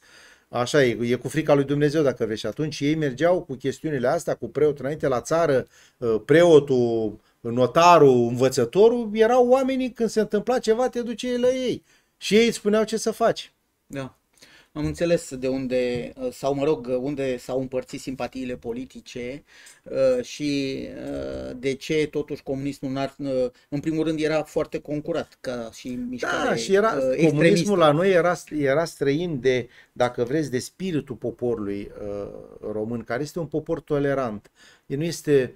Așa e, e cu frica lui Dumnezeu dacă vezi și atunci ei mergeau cu chestiunile astea, cu preotul înainte la țară, uh, preotul, notarul, învățătorul, erau oamenii când se întâmpla ceva, te duce la ei și ei îți spuneau ce să faci. Da. Am înțeles de unde, uh, sau mă rog, unde s-au împărțit simpatiile politice uh, și uh, de ce totuși comunismul n-ar, în primul rând era foarte concurat ca și mișcare Da, și era, comunismul la noi era, era străin de, dacă vreți, de spiritul poporului român, care este un popor tolerant. El nu este,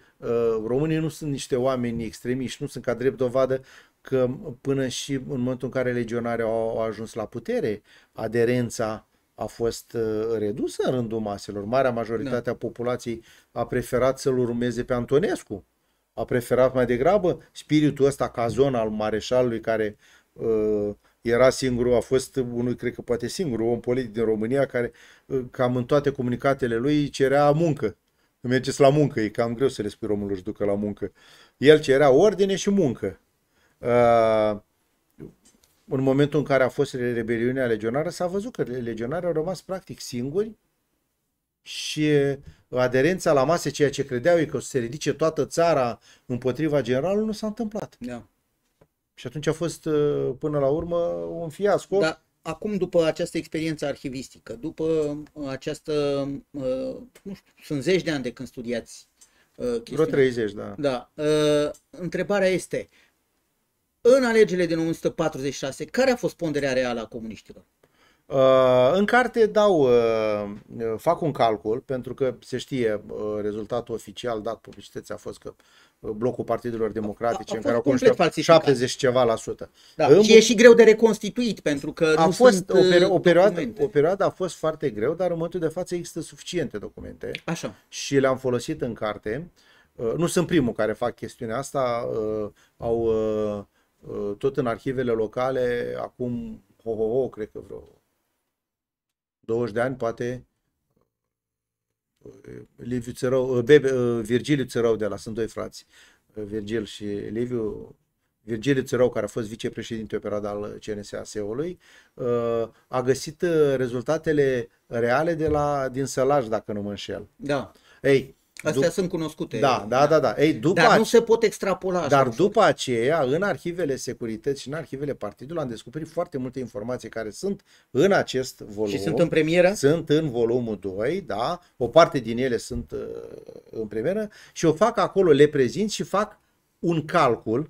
românii nu sunt niște oameni extremiști, nu sunt ca drept dovadă că până și în momentul în care legionarii au ajuns la putere, aderența a fost uh, redusă în rândul maselor. Marea majoritate da. a populației a preferat să-l urmeze pe Antonescu. A preferat mai degrabă spiritul ăsta cazon al mareșalului care uh, era singurul, a fost unul, cred că poate singurul om politic din România care uh, cam în toate comunicatele lui cerea muncă. Mergeți la muncă, e cam greu să le spui românul își ducă la muncă. El cerea ordine și muncă. Uh, în momentul în care a fost rebeliunea legionară, s-a văzut că legionarii au rămas practic singuri și aderența la masă ceea ce credeau ei că o să se ridice toată țara împotriva generalului, nu s-a întâmplat. Da. Și atunci a fost, uh, până la urmă, un fiasco. Da. Acum, după această experiență arhivistică, după uh, această, uh, nu știu, sunt zeci de ani de când studiați Vreo 30, da. Da. Întrebarea este, în alegerile din 1946, care a fost ponderea reală a comuniștilor? Uh, în carte dau, uh, uh, fac un calcul, pentru că se știe uh, rezultatul oficial dat publicității a fost că uh, blocul partidelor democratice a, a în care au construit 70 ceva la sută. Da, în... Și e și greu de reconstituit pentru că a nu fost sunt o, peri- uh, o, perioadă, o perioadă a fost foarte greu, dar în momentul de față există suficiente documente. Așa. Și le-am folosit în carte. Nu sunt primul care fac chestiunea asta, au Uh, tot în arhivele locale, acum, ho, ho, ho, cred că vreo 20 de ani, poate, uh, Liviu Țărău, uh, Bebe, Virgiliu Țărău de la Sunt doi frați, Virgil și Liviu, Virgiliu Țărău, care a fost vicepreședinte pe perioadă al CNSAS-ului, a găsit rezultatele reale de la, din Sălaj, dacă nu mă înșel. Da. Ei, Astea dup- sunt cunoscute. Da, da, da, da. Ei, după dar nu se pot extrapola. Dar așa după aceea, în arhivele securității și în arhivele partidului, am descoperit foarte multe informații care sunt în acest volum. Și sunt în premieră? Sunt în volumul 2, da. O parte din ele sunt uh, în premieră și o fac acolo, le prezint și fac un calcul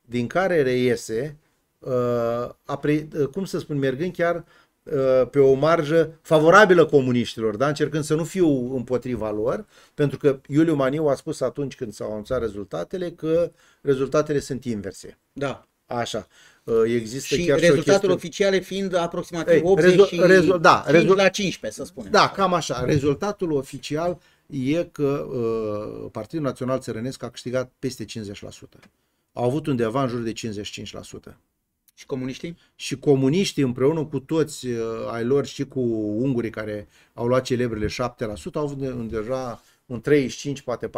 din care reiese, uh, apre, uh, cum să spun, mergând chiar uh, Uh, pe o marjă favorabilă comuniștilor, da? încercând să nu fiu împotriva lor, pentru că Iuliu Maniu a spus atunci când s-au anunțat rezultatele că rezultatele sunt inverse. Da. Așa. Uh, există și chiar rezultatele și chestie... oficiale fiind aproximativ Ei, 80 și rezu... da, rezu... la 15, să spunem. Da, cam așa. Rezultatul oficial e că uh, Partidul Național Țărănesc a câștigat peste 50%. Au avut undeva în jur de 55%. Și comuniștii? Și comuniștii împreună cu toți uh, ai lor și cu ungurii care au luat celebrele 7% au avut deja un 35, poate 40%,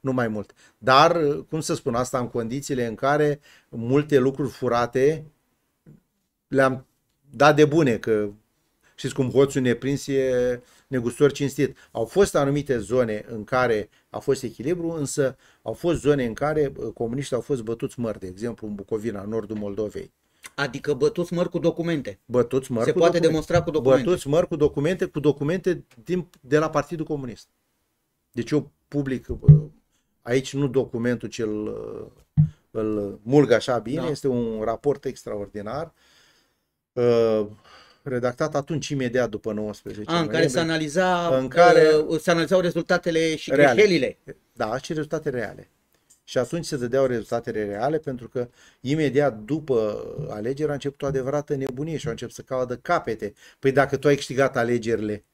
nu mai mult. Dar, uh, cum să spun asta, în condițiile în care multe lucruri furate le-am dat de bune, că știți cum hoțul neprins e negustor cinstit. Au fost anumite zone în care a fost echilibru, însă au fost zone în care comuniștii au fost bătuți mări, de exemplu în Bucovina, în nordul Moldovei. Adică bătuți mări cu documente. Bătuți mări Se cu poate documente. demonstra cu documente. Bătuți mări cu documente, cu documente din, de la Partidul Comunist. Deci eu public aici nu documentul cel îl mulg așa bine, da. este un raport extraordinar. Uh, redactat atunci imediat după 19 A, ah, în care se analiza în care uh, se analizau rezultatele și reale. greșelile. Da, și rezultate reale. Și atunci se dădeau rezultatele reale pentru că imediat după alegeri a început o adevărată nebunie și au început să cadă capete. Păi dacă tu ai câștigat alegerile,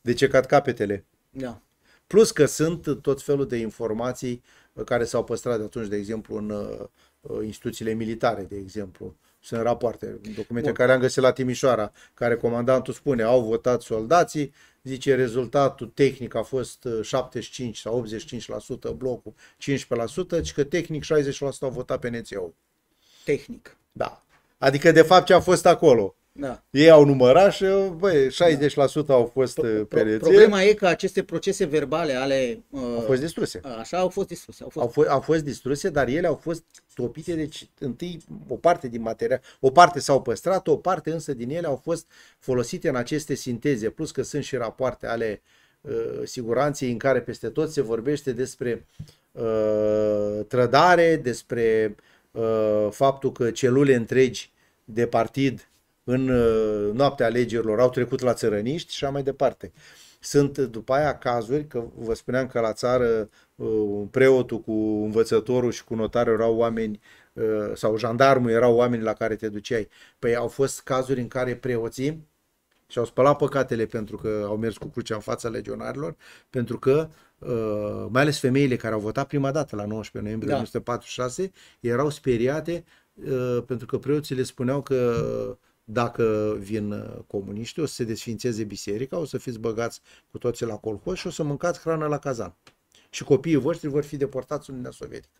de ce cad capetele? Da. Plus că sunt tot felul de informații uh, care s-au păstrat de atunci, de exemplu, în uh, instituțiile militare, de exemplu sunt rapoarte, documente Bun. care am găsit la Timișoara, care comandantul spune, au votat soldații, zice rezultatul tehnic a fost 75 uh, sau 85% blocul, 15%, ci că tehnic 60% au votat pe NCO. Tehnic. Da. Adică de fapt ce a fost acolo? Da. Ei au numărat și, băi, 60% da. au fost pereți. Uh, problema e că aceste procese verbale ale... Uh, au fost distruse. Așa, au fost distruse. Au fost, au fost, au fost distruse, dar ele au fost topite, deci întâi o parte din material, o parte s-au păstrat, o parte însă din ele au fost folosite în aceste sinteze, plus că sunt și rapoarte ale uh, siguranței în care peste tot se vorbește despre uh, trădare, despre uh, faptul că celule întregi de partid în uh, noaptea alegerilor au trecut la țărăniști și așa mai departe. Sunt după aia cazuri, că vă spuneam că la țară uh, preotul cu învățătorul și cu notarul erau oameni uh, sau jandarmul erau oameni la care te duceai. Păi au fost cazuri în care preoții și-au spălat păcatele pentru că au mers cu crucea în fața legionarilor, pentru că mai ales femeile care au votat prima dată la 19 noiembrie da. 1946 erau speriate pentru că preoții le spuneau că dacă vin uh, comuniști, o să se desfințeze biserica, o să fiți băgați cu toții la colhoz și o să mâncați hrană la cazan. Și copiii voștri vor fi deportați în Uniunea Sovietică.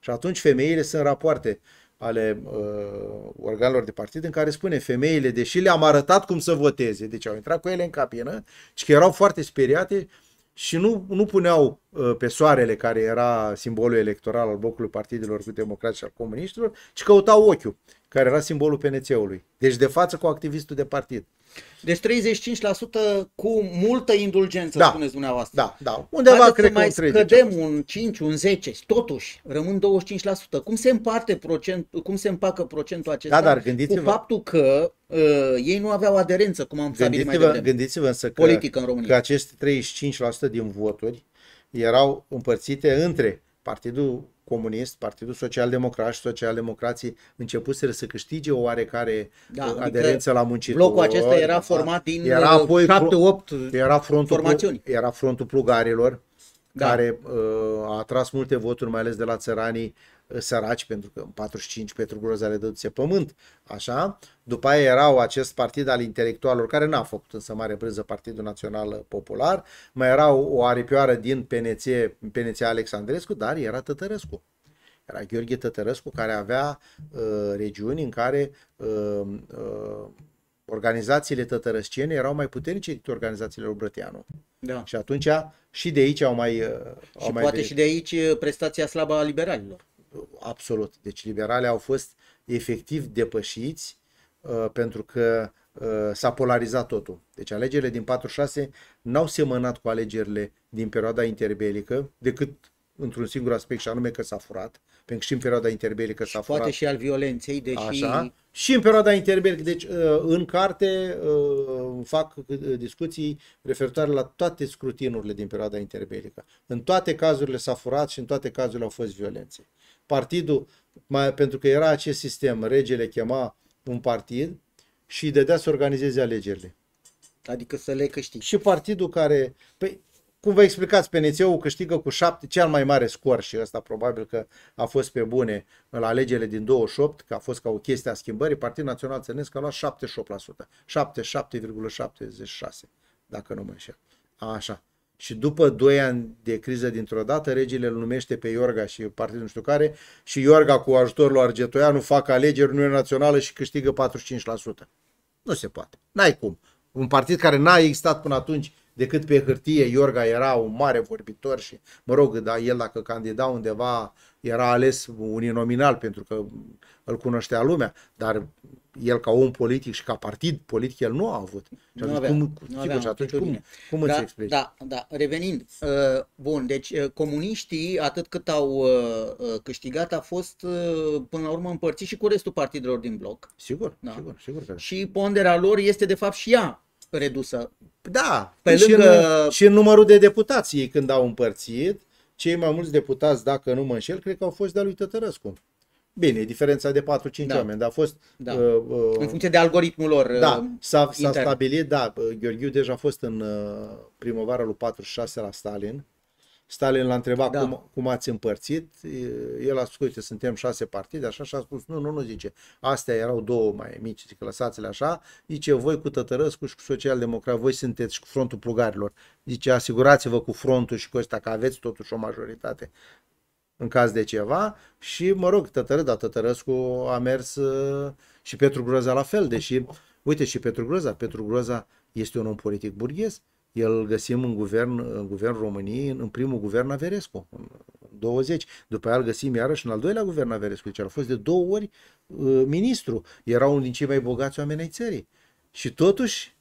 Și atunci femeile sunt rapoarte ale uh, organelor de partid în care spune femeile, deși le-am arătat cum să voteze, deci au intrat cu ele în capină, și că erau foarte speriate și nu, nu puneau uh, pe soarele care era simbolul electoral al blocului partidelor cu democrați și al comuniștilor, ci căutau ochiul care era simbolul PNC-ului. Deci de față cu activistul de partid. Deci 35% cu multă indulgență, da, spuneți dumneavoastră. Da, da. Undeva Haideți cred că mai un scădem un 5, un 10, totuși rămân 25%. Cum se împarte procent, cum se împacă procentul acesta da, dar gândiți-vă. cu faptul că uh, ei nu aveau aderență, cum am stabilit mai devreme. Gândiți-vă însă că, politică în România. că aceste 35% din voturi erau împărțite între Partidul comunist, Partidul Social Democrat și Social Democrații începuseră să câștige o oarecare da, uh, adică aderență adică la muncitori. Locul acesta era format din era uh, apoi 7-8 era frontul, formațiuni. Era frontul plugarilor, da. care uh, a atras multe voturi, mai ales de la țăranii Eh, săraci, pentru că în 45 Petru Groza le dăduse pământ, așa. După aia erau acest partid al intelectualilor, care n-a făcut însă mare brâză Partidul Național Popular, mai erau o aripioară din PNC, PNC Alexandrescu, dar era Tătărescu. Era Gheorghe Tătărescu care avea uh, regiuni în care uh, uh, organizațiile tătărăscene erau mai puternice decât organizațiile obrăteanu. Da. Și atunci și de aici au mai... Au și mai poate venit. și de aici prestația slabă a liberalilor absolut. Deci liberalii au fost efectiv depășiți uh, pentru că uh, s-a polarizat totul. Deci alegerile din 46 n-au semănat cu alegerile din perioada interbelică, decât într-un singur aspect și anume că s-a furat, pentru că și în perioada interbelică s-a furat. Poate și al violenței, deși... Așa, și în perioada interbelică, deci uh, în carte fac discuții referitoare la toate scrutinurile din perioada interbelică. În toate cazurile s-a furat și în toate cazurile au fost violențe partidul, mai, pentru că era acest sistem, regele chema un partid și îi dădea să organizeze alegerile. Adică să le câștigi. Și partidul care, păi, cum vă explicați, PNC-ul câștigă cu șapte, cel mai mare scor și ăsta probabil că a fost pe bune la alegerile din 28, că a fost ca o chestie a schimbării, Partidul Național Țănesc a luat 78%, 77,76, dacă nu mă înșel. Așa. Și după 2 ani de criză dintr-o dată, regele îl numește pe Iorga și partidul nu știu care și Iorga cu ajutorul lui Argetoianu fac alegeri Uniunea Națională și câștigă 45%. Nu se poate. N-ai cum. Un partid care n-a existat până atunci decât pe hârtie, Iorga era un mare vorbitor și, mă rog, da, el dacă candida undeva era ales uninominal pentru că îl cunoștea lumea, dar el ca om politic și ca partid politic, el nu a avut. Și nu avea, cum, nu sigur, și atunci deci, cum, cum da, îți explici? Da, da, revenind, uh, bun, deci uh, comuniștii, atât cât au uh, uh, câștigat, a fost uh, până la urmă împărțit și cu restul partidelor din bloc. Sigur, da? sigur, sigur. Că... Da. Și ponderea lor este de fapt și ea redusă. Da, pe și, lângă... în, și în numărul de deputații când au împărțit, cei mai mulți deputați, dacă nu mă înșel, cred că au fost de-a lui Tătărăscu. Bine, diferența de 4-5 da. oameni, dar a fost... Da. Uh, uh, în funcție de algoritmul lor Da, uh, s-a, s-a stabilit, da, uh, Gheorghiu deja a fost în uh, primăvara lui 46 la Stalin. Stalin l-a întrebat da. cum, cum ați împărțit, uh, el a spus, uite, suntem șase partide, așa, și a spus, nu, nu, nu, zice, astea erau două mai mici, zic, lăsați-le așa, zice, voi cu Tătărăscu și cu Social-Democrat, voi sunteți și cu Frontul Plugarilor, zice, asigurați-vă cu frontul și cu ăsta că aveți totuși o majoritate în caz de ceva și, mă rog, Tătărâda, Tătărăscu a mers uh, și Petru Groza la fel, deși, uite și Petru Groza, Petru Groza este un om politic burghez, el îl găsim în guvern, în guvern României, în primul guvern Averescu, în 20. După aia îl găsim iarăși în al doilea guvern Averescu, deci a fost de două ori uh, ministru. Era unul din cei mai bogați oameni ai țării. Și totuși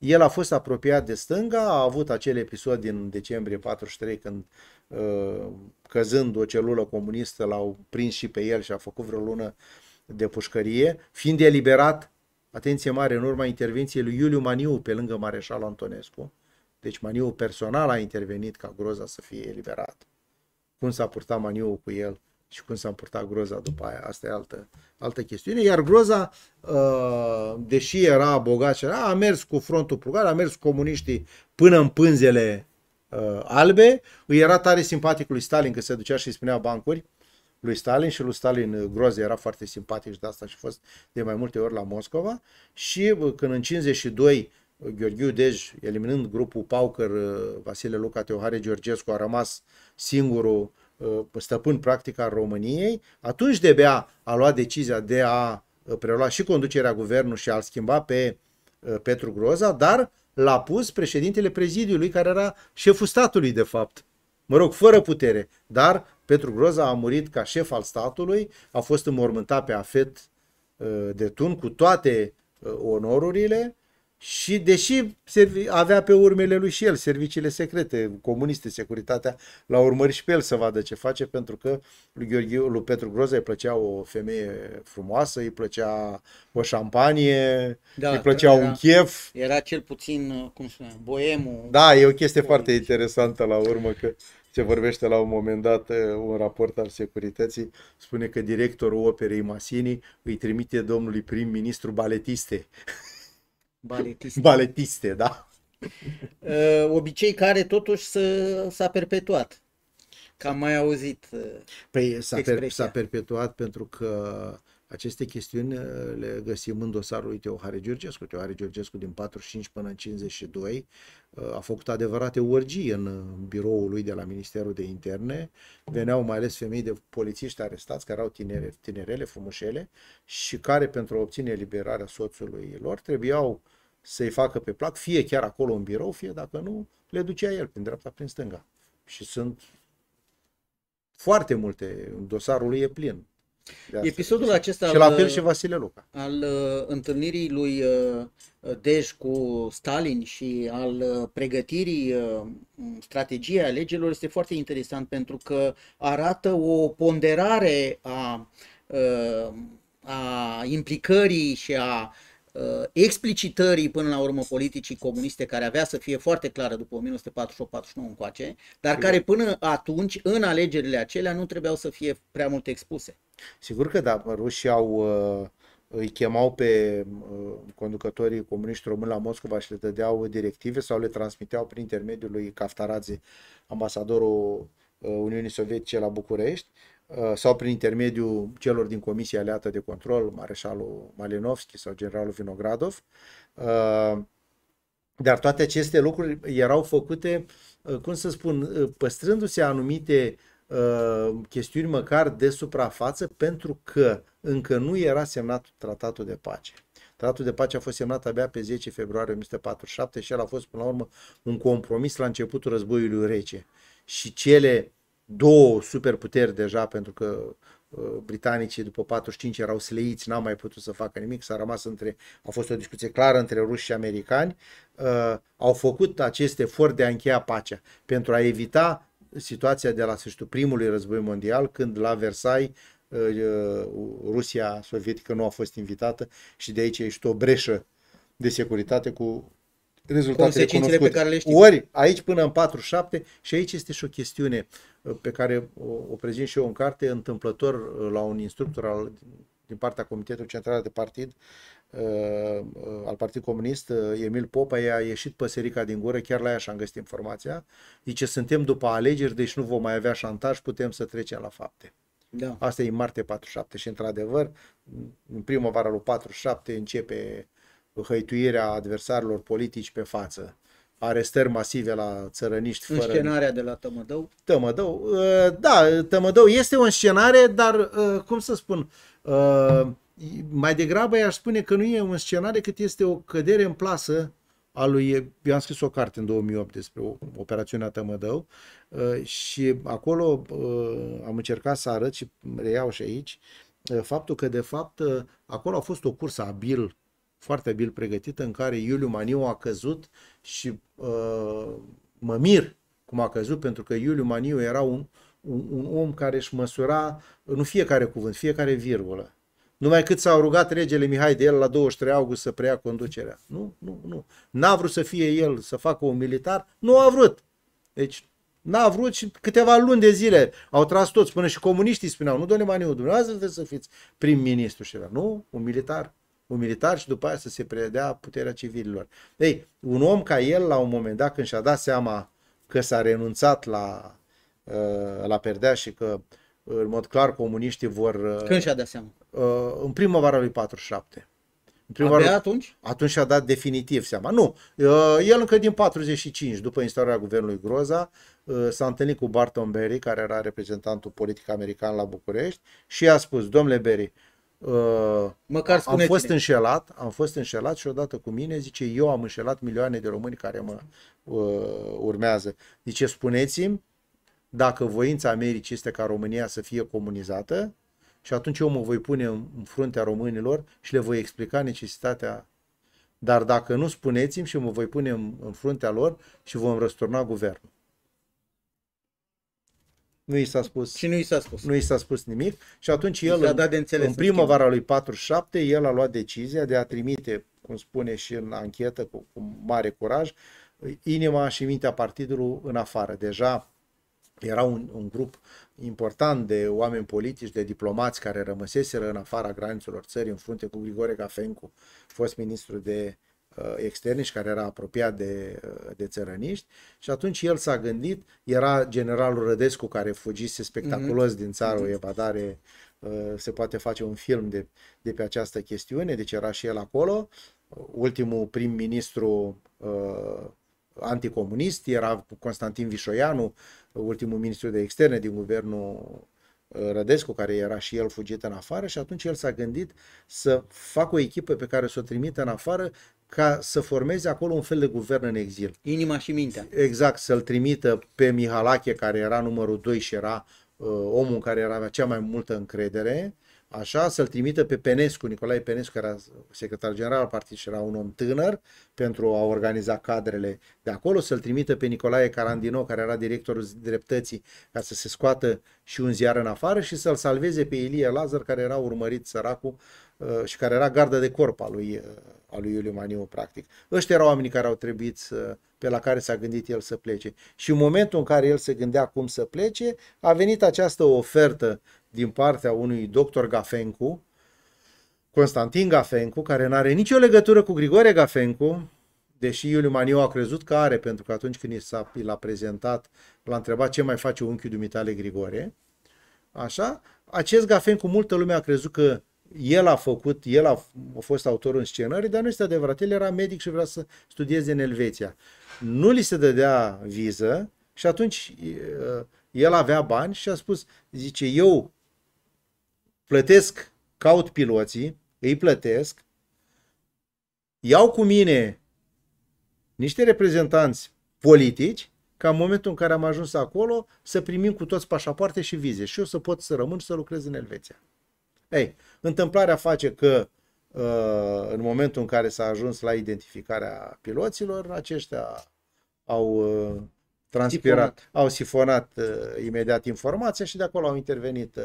el a fost apropiat de stânga, a avut acel episod din decembrie 43 când uh, căzând o celulă comunistă l-au prins și pe el și a făcut vreo lună de pușcărie, fiind eliberat, atenție mare, în urma intervenției lui Iuliu Maniu pe lângă Mareșal Antonescu, deci Maniu personal a intervenit ca groza să fie eliberat. Cum s-a purtat Maniu cu el și cum s-a purtat groza după aia. Asta e altă, altă chestiune. Iar groza, uh, deși era bogat și era, a mers cu frontul prugar, a mers cu comuniștii până în pânzele uh, albe. Îi era tare simpatic lui Stalin că se ducea și îi spunea bancuri lui Stalin și lui Stalin uh, Groza era foarte simpatic și de asta și fost de mai multe ori la Moscova și când în 52 Gheorghiu Dej, eliminând grupul Paucăr, Vasile Luca, Teohare Georgescu, a rămas singurul Uh, stăpân practic al României, atunci Bea a luat decizia de a uh, prelua și conducerea guvernului și a-l schimba pe uh, Petru Groza, dar l-a pus președintele prezidiului, care era șeful statului, de fapt. Mă rog, fără putere, dar Petru Groza a murit ca șef al statului, a fost înmormântat pe afet de tun cu toate onorurile și deși avea pe urmele lui și el serviciile secrete, comuniste, securitatea, l-a urmărit și pe el să vadă ce face, pentru că lui, Gheorghiu, lui Petru Groza îi plăcea o femeie frumoasă, îi plăcea o șampanie, da, îi plăcea era, da, un da. chef. Era cel puțin, cum spune, boemul. Da, e o chestie boemul. foarte interesantă la urmă, că se vorbește la un moment dat, un raport al securității spune că directorul operei Masini îi trimite domnului prim-ministru baletiste. Baletiste. Baletiste, da. Uh, obicei care totuși s-a perpetuat. Cam mai auzit uh, Păi s-a, per, s-a perpetuat pentru că aceste chestiuni uh, le găsim în dosarul lui Teohare Georgescu. Teohare Georgescu din 45 până în 52 a făcut adevărate orgii în biroul lui de la Ministerul de Interne. Veneau mai ales femei de polițiști arestați care au tinere, tinerele, frumușele și care pentru a obține eliberarea soțului lor trebuiau uh, să-i facă pe plac, fie chiar acolo în birou, fie dacă nu, le ducea el prin dreapta, prin stânga. Și sunt foarte multe, dosarul lui e plin. Episodul acesta și al, la fel și Vasile Luca. al uh, întâlnirii lui uh, Dej cu Stalin și al uh, pregătirii uh, strategiei alegerilor este foarte interesant pentru că arată o ponderare a, uh, a implicării și a uh, Uh, explicitării până la urmă politicii comuniste care avea să fie foarte clară după 1948-49 încoace, dar Sigur. care până atunci, în alegerile acelea, nu trebuiau să fie prea mult expuse. Sigur că da, rușii au, uh, îi chemau pe uh, conducătorii comuniști români la Moscova și le dădeau directive sau le transmiteau prin intermediul lui Caftaradze, ambasadorul Uniunii Sovietice la București, Uh, sau prin intermediul celor din Comisia Aleată de Control, Mareșalul Malinovski sau Generalul Vinogradov. Uh, dar toate aceste lucruri erau făcute, uh, cum să spun, păstrându-se anumite chestiuni măcar de suprafață, pentru că încă nu era semnat tratatul de pace. Tratatul de pace a fost semnat abia pe 10 februarie 1947 și el a fost, până la urmă, un compromis la începutul războiului rece. Și cele două superputeri deja, pentru că uh, britanicii după 45 erau sleiți, n-au mai putut să facă nimic, s-a rămas între, a fost o discuție clară între ruși și americani, uh, au făcut acest efort de a încheia pacea, pentru a evita situația de la sfârșitul primului război mondial, când la Versailles uh, Rusia sovietică nu a fost invitată și de aici ești o breșă de securitate cu rezultatele cunoscute. pe care le știm. Ori aici până în 47 și aici este și o chestiune uh, pe care o, o prezint și eu în carte, întâmplător uh, la un instructor al, din partea Comitetului Central de Partid, uh, al Partidului Comunist, Emil Popa, i-a ieșit păserica din gură, chiar la ea și-am găsit informația. Zice, suntem după alegeri, deci nu vom mai avea șantaj, putem să trecem la fapte. Da. Asta e în martie 47 și într-adevăr, în primăvara lui 47 începe hăituirea adversarilor politici pe față, arestări masive la țărăniști fără... scenarea de la Tămădău? Tămădău, ă, da, Tămădău este un scenare, dar, ă, cum să spun, ă, mai degrabă i-aș spune că nu e un scenariu, cât este o cădere în plasă a lui, eu am scris o carte în 2008 despre operațiunea Tămădău și acolo am încercat să arăt și reiau și aici faptul că de fapt acolo a fost o cursă abil foarte bine pregătită în care Iuliu Maniu a căzut și uh, mă mir cum a căzut, pentru că Iuliu Maniu era un, un, un om care își măsura nu fiecare cuvânt, fiecare virgulă. Numai cât s-a rugat regele Mihai de el la 23 august să preia conducerea. Nu, nu, nu. N-a vrut să fie el, să facă un militar. Nu a vrut. Deci N-a vrut și câteva luni de zile au tras toți, până și comuniștii spuneau, nu, domnule Maniu, dumneavoastră trebuie să fiți prim-ministru. Și era, nu, un militar un militar și după aia să se predea puterea civililor. Ei, un om ca el, la un moment dat, când și-a dat seama că s-a renunțat la, uh, la perdea și că, în mod clar, comuniștii vor... Uh, când și-a dat seama? Uh, în primăvara lui 47. În primăvara Abia atunci? Atunci și-a dat definitiv seama. Nu, el încă din 45, după instaurarea guvernului Groza, s-a întâlnit cu Barton Berry, care era reprezentantul politic american la București, și a spus, domnule Berry, Uh, măcar am fost înșelat, am fost înșelat și odată cu mine, zice, eu am înșelat milioane de români care mă uh, urmează. Zice, spuneți-mi dacă voința Americii este ca România să fie comunizată și atunci eu mă voi pune în, fruntea românilor și le voi explica necesitatea. Dar dacă nu, spuneți-mi și mă voi pune în, în fruntea lor și vom răsturna guvernul. Nu i s-a spus. Și nu i s-a spus. Nu i s-a spus nimic și atunci el a dat de înțeles, în primăvara lui 47 el a luat decizia de a trimite, cum spune și în anchetă cu, cu mare curaj, inima și mintea partidului în afară. Deja era un, un grup important de oameni politici, de diplomați care rămăseseră în afara granițelor țării, în frunte cu Grigore Cafencu, fost ministru de și uh, care era apropiat de, uh, de țărăniști și atunci el s-a gândit, era generalul Rădescu care fugise spectaculos mm-hmm. din țară, o mhm. evadare, uh, se poate face un film de, de pe această chestiune, deci era și el acolo, ultimul prim-ministru anticomunist, era Constantin Vișoianu, ultimul ministru de externe din guvernul Rădescu, care era și el fugit în afară și atunci el s-a gândit să facă o echipă pe care să o trimită în afară ca să formeze acolo un fel de guvern în exil. Inima și mintea. Exact, să-l trimită pe Mihalache, care era numărul 2 și era uh, omul care era, avea cea mai multă încredere, uh, așa, să-l trimită pe Penescu, Nicolae Penescu, care era secretar general al partidului și era un om tânăr, pentru a organiza cadrele de acolo, să-l trimită pe Nicolae Carandino, care era directorul dreptății, ca să se scoată și un ziar în afară și să-l salveze pe Ilie Lazar, care era urmărit săracul uh, și care era gardă de corp al lui, uh, al lui Iuliu Maniu, practic. Ăștia erau oamenii care au trebuit să, pe la care s-a gândit el să plece. Și în momentul în care el se gândea cum să plece, a venit această ofertă din partea unui doctor Gafencu, Constantin Gafencu, care nu are nicio legătură cu Grigore Gafencu, deși Iuliu Maniu a crezut că are, pentru că atunci când i l-a prezentat, l-a întrebat ce mai face unchiul dumitale Grigore, așa, acest Gafencu, multă lume a crezut că el a făcut, el a, a fost autorul în scenării, dar nu este adevărat. El era medic și vrea să studieze în Elveția. Nu li se dădea viză și atunci el avea bani și a spus, zice, eu plătesc, caut piloții, îi plătesc, iau cu mine niște reprezentanți politici, ca în momentul în care am ajuns acolo să primim cu toți pașapoarte și vize și eu să pot să rămân și să lucrez în Elveția. Ei, întâmplarea face că uh, în momentul în care s-a ajuns la identificarea piloților, aceștia au uh, transpirat, sifonat. au sifonat uh, imediat informația și de acolo au intervenit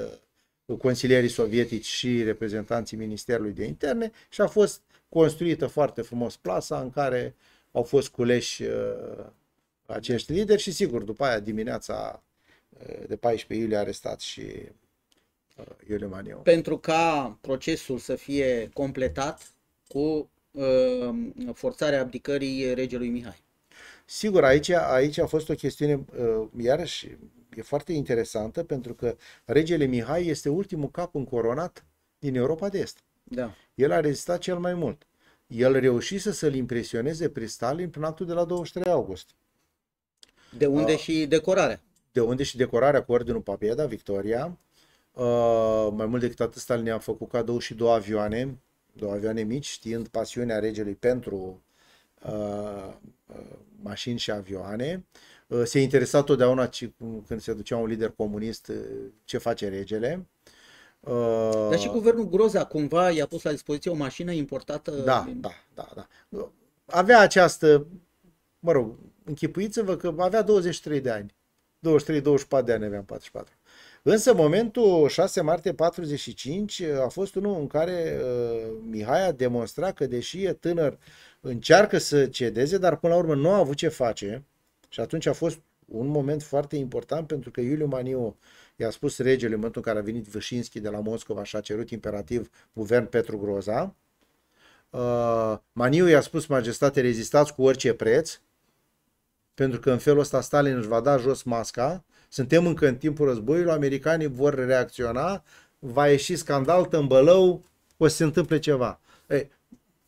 consilierii sovietici și reprezentanții Ministerului de Interne și a fost construită foarte frumos plasa în care au fost culeși uh, acești lideri și sigur, după aia dimineața uh, de 14 iulie arestat și uh, Iuliu Maniu. Pentru ca procesul să fie completat cu uh, forțarea abdicării regelui Mihai. Sigur, aici, aici a fost o chestiune, uh, iarăși, e foarte interesantă pentru că regele Mihai este ultimul cap încoronat din Europa de Est. Da. El a rezistat cel mai mult. El reușise să-l impresioneze pe Stalin prin actul de la 23 august. De unde uh, și decorarea. De unde și decorarea cu Ordinul da Victoria. Uh, mai mult decât atât, Stalin a făcut cadou și două avioane, două avioane mici, știind pasiunea regelui pentru uh, uh, mașini și avioane. Uh, Uh, se interesa totdeauna când se ducea un lider comunist uh, ce face regele. Uh, dar și guvernul Groza cumva i-a pus la dispoziție o mașină importată. Da, din... da, da, da. Avea această, mă rog, închipuiți-vă că avea 23 de ani. 23-24 de ani aveam, 44. Însă momentul 6 martie 45 a fost unul în care uh, Mihai a demonstrat că deși e tânăr, încearcă să cedeze, dar până la urmă nu a avut ce face și atunci a fost un moment foarte important pentru că Iuliu Maniu i-a spus regele în momentul în care a venit Vășinski de la Moscova și a cerut imperativ guvern Petru Groza. Uh, Maniu i-a spus majestate rezistați cu orice preț pentru că în felul ăsta Stalin își va da jos masca, suntem încă în timpul războiului, americanii vor reacționa, va ieși scandal, tâmbălău, o să se întâmple ceva. Ei,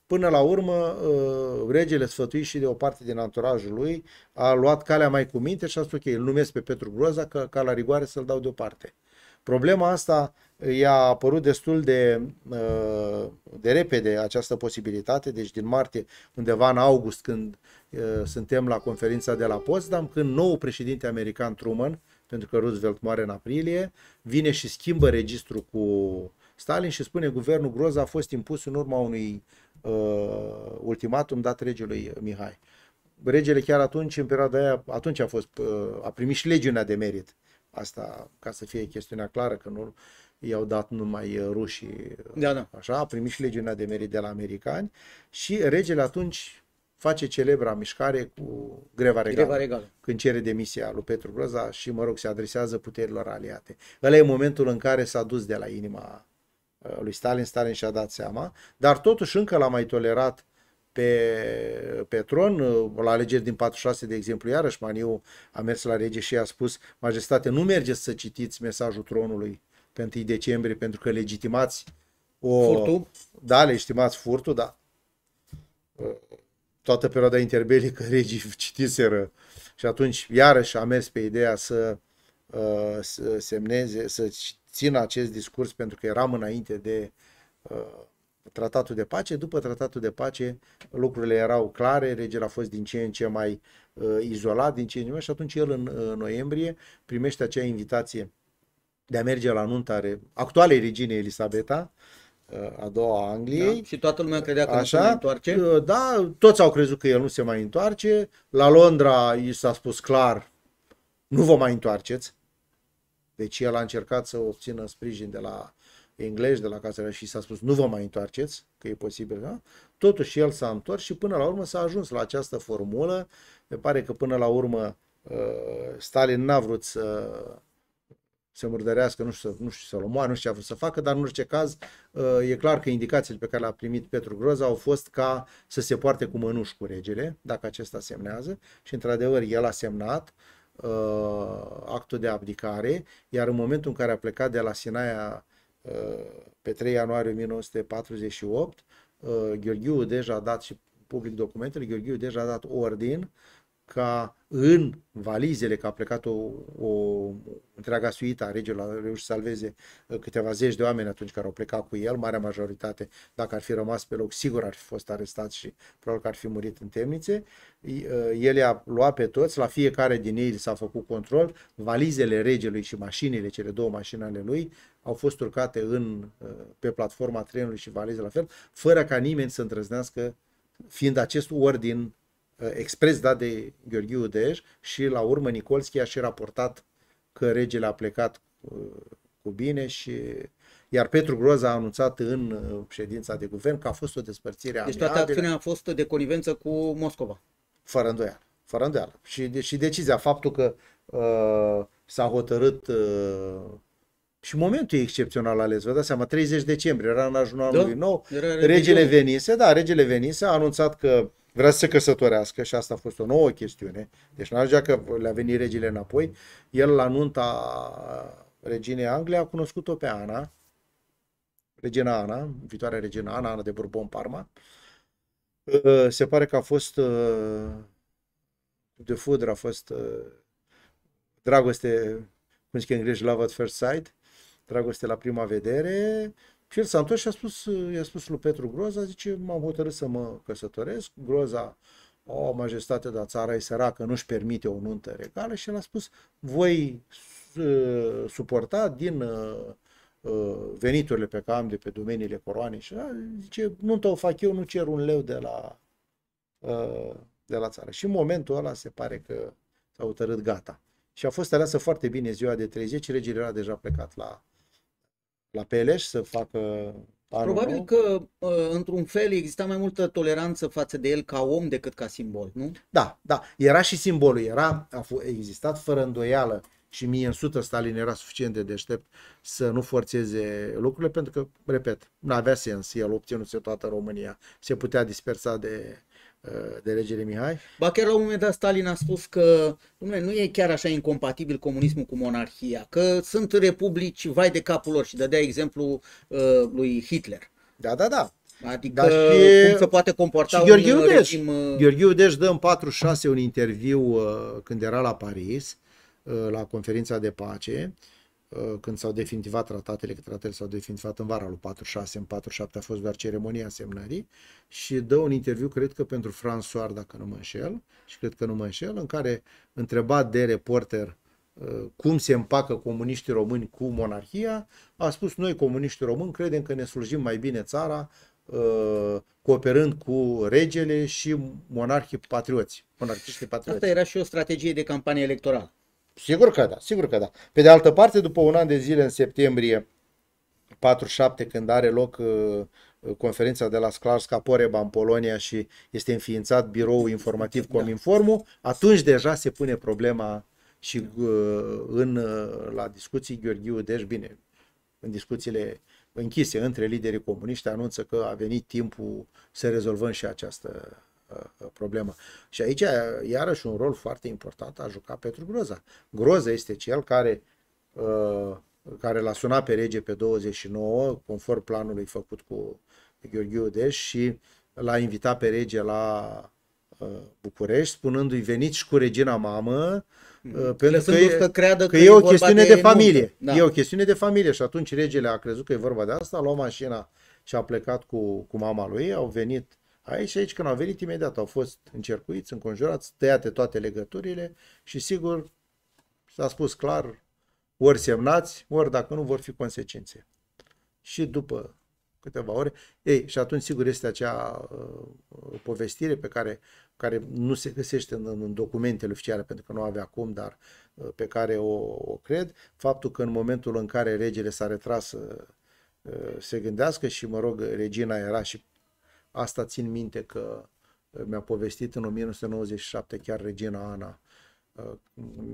Până la urmă, uh, regele sfătuit și de o parte din anturajul lui a luat calea mai cu minte și a spus, ok, îl numesc pe Petru Groza că, ca la rigoare să-l dau deoparte. Problema asta i-a apărut destul de, uh, de repede această posibilitate, deci din martie, undeva în august, când uh, suntem la conferința de la Potsdam, când nou președinte american Truman, pentru că Roosevelt moare în aprilie, vine și schimbă registrul cu Stalin și spune guvernul Groza a fost impus în urma unui uh, ultimatum dat regelui Mihai. Regele chiar atunci, în perioada aia, atunci a fost, uh, a primit și legiunea de merit. Asta, ca să fie chestiunea clară, că nu i-au dat numai uh, rușii, uh, da, da. așa, a primit și legiunea de merit de la americani și regele atunci face celebra mișcare cu greva regală, greva regală. când cere demisia lui Petru Groza și, mă rog, se adresează puterilor aliate. Ăla e momentul în care s-a dus de la inima Uh, lui Stalin, Stalin și-a dat seama, dar totuși încă l-a mai tolerat pe, pe tron, uh, la alegeri din 46, de exemplu, iarăși Maniu a mers la rege și a spus, majestate, nu mergeți să citiți mesajul tronului pe 1 decembrie, pentru că legitimați o... Furtul? Da, legitimați furtul, da. Uh, toată perioada interbelică regii citiseră și atunci iarăși a mers pe ideea să, să semneze, să țin acest discurs pentru că eram înainte de uh, tratatul de pace. După tratatul de pace lucrurile erau clare, regele a fost din ce în ce mai uh, izolat, din ce în ce mai și atunci el în uh, noiembrie primește acea invitație de a merge la nunta re- actualei regine Elisabeta, uh, a doua Angliei. Da, și toată lumea credea că Așa, nu se mai întoarce. Uh, da, toți au crezut că el nu se mai întoarce. La Londra i s-a spus clar, nu vă mai întoarceți. Deci el a încercat să obțină sprijin de la englezi, de la Castelea și s-a spus nu vă mai întoarceți, că e posibil, da? Totuși el s-a întors și până la urmă s-a ajuns la această formulă. Se pare că până la urmă uh, Stalin n-a vrut să se murdărească, nu știu, nu știu să-l omoare, nu știu ce a vrut să facă, dar în orice caz uh, e clar că indicațiile pe care le-a primit Petru Groza au fost ca să se poarte cu mănuși cu regele, dacă acesta semnează și într-adevăr el a semnat, uh, actul de abdicare, iar în momentul în care a plecat de la Sinaia uh, pe 3 ianuarie 1948, uh, Gheorghiu deja a dat și public documentele, Gheorghiu deja a dat ordin uh, ca în valizele, că a plecat o, o întreaga suită a regelui, a reușit să salveze uh, câteva zeci de oameni atunci care au plecat cu el, marea majoritate, dacă ar fi rămas pe loc, sigur ar fi fost arestat și probabil că ar fi murit în temnițe. Uh, el i-a luat pe toți, la fiecare din ei s-a făcut control, valizele regelui și mașinile, cele două mașini ale lui, au fost urcate în, uh, pe platforma trenului și valize la fel, fără ca nimeni să îndrăznească, fiind acest ordin Uh, expres dat de Gheorghiu Udeș și la urmă Nicolski a și raportat că regele a plecat uh, cu bine și iar Petru Groza a anunțat în uh, ședința de guvern că a fost o despărțire Deci toată acțiunea a fost de conivență cu Moscova. Fără îndoială. Fără îndoială. Și, de, și decizia, faptul că uh, s-a hotărât uh, și momentul e excepțional ales, vă dați seama, 30 decembrie, era în ajunul da? anului nou, regele venise, da, regele venise, a anunțat că uh, vrea să se căsătorească și asta a fost o nouă chestiune, deci nu ajungea că le-a venit regile înapoi, el la nunta reginei Anglia a cunoscut-o pe Ana, regina Ana, viitoarea regina Ana, Ana de Bourbon Parma, uh, se pare că a fost uh, de fudră, a fost uh, dragoste, cum zic în engleză, love at first sight, dragoste la prima vedere, și el s-a întors și a spus, i-a spus lui Petru Groza, zice, m-am hotărât să mă căsătoresc. Groza, o, majestate, dar țara e săracă, nu-și permite o nuntă regală. Și el a spus, voi uh, suporta din uh, uh, veniturile pe care am de pe domeniile coroanei. Și da, zice, nuntă o fac eu, nu cer un leu de la, de la țară. Și în momentul ăla se pare că s-a hotărât gata. Și a fost aleasă foarte bine ziua de 30, regele era deja plecat la, la Peleș să facă Probabil că, uh, într-un fel, exista mai multă toleranță față de el ca om decât ca simbol, nu? Da, da. Era și simbolul. Era, a existat fără îndoială și mie în sută Stalin era suficient de deștept să nu forțeze lucrurile, pentru că, repet, nu avea sens. El obținuse toată România, se putea dispersa de Uh, de regele Mihai? Ba chiar la un moment dat Stalin a spus că dumne, nu e chiar așa incompatibil comunismul cu monarhia, că sunt republici vai de capul lor și dădea exemplu uh, lui Hitler. Da, da, da. Adică Dar și, cum se poate comporta și Gheorghe un Udeș. regim... Uh, Gheorghe Udeș dă în 46 un interviu uh, când era la Paris, uh, la conferința de pace, uh, Uh, când s-au definitivat tratatele, că tratatele s-au definitivat în vara lui 46, în 47 a fost doar ceremonia semnării și dă un interviu, cred că pentru François, dacă nu mă înșel, și cred că nu mă înșel, în care întrebat de reporter uh, cum se împacă comuniștii români cu monarhia, a spus noi comuniștii români credem că ne slujim mai bine țara uh, cooperând cu regele și monarhii patrioți, monarhiștii patrioți. Asta era și o strategie de campanie electorală. Sigur că da, sigur că da. Pe de altă parte, după un an de zile, în septembrie 47, când are loc uh, uh, conferința de la Sklarska Poreba în Polonia și este înființat biroul informativ da. Cominformu, atunci deja se pune problema și uh, în, la discuții Gheorghiu, deci bine, în discuțiile închise între liderii comuniști, anunță că a venit timpul să rezolvăm și această Uh, problemă. Și aici, iarăși, un rol foarte important a jucat Petru Groza. Groza este cel care, uh, care l-a sunat pe rege pe 29, conform planului făcut cu Gheorghe Udeș și l-a invitat pe rege la uh, București, spunându-i veniți și cu regina mamă, hmm. pentru că, e, că, creadă că, că e o chestiune de, de familie. Da. E o chestiune de familie și atunci regele a crezut că e vorba de asta, a luat mașina și a plecat cu, cu mama lui, au venit Aici și aici, când au venit, imediat au fost încercuiți, înconjurați, tăiate toate legăturile și, sigur, s-a spus clar, ori semnați, ori dacă nu, vor fi consecințe. Și după câteva ore, ei, și atunci, sigur, este acea uh, uh povestire pe care, care nu se găsește în, în documentele oficiale, pentru că nu avea cum, dar uh, pe care o, o cred, faptul că în momentul în care regele s-a retras uh, uh se gândească și, mă rog, regina era și Asta țin minte că uh, mi-a povestit în 1997 chiar Regina Ana. Uh,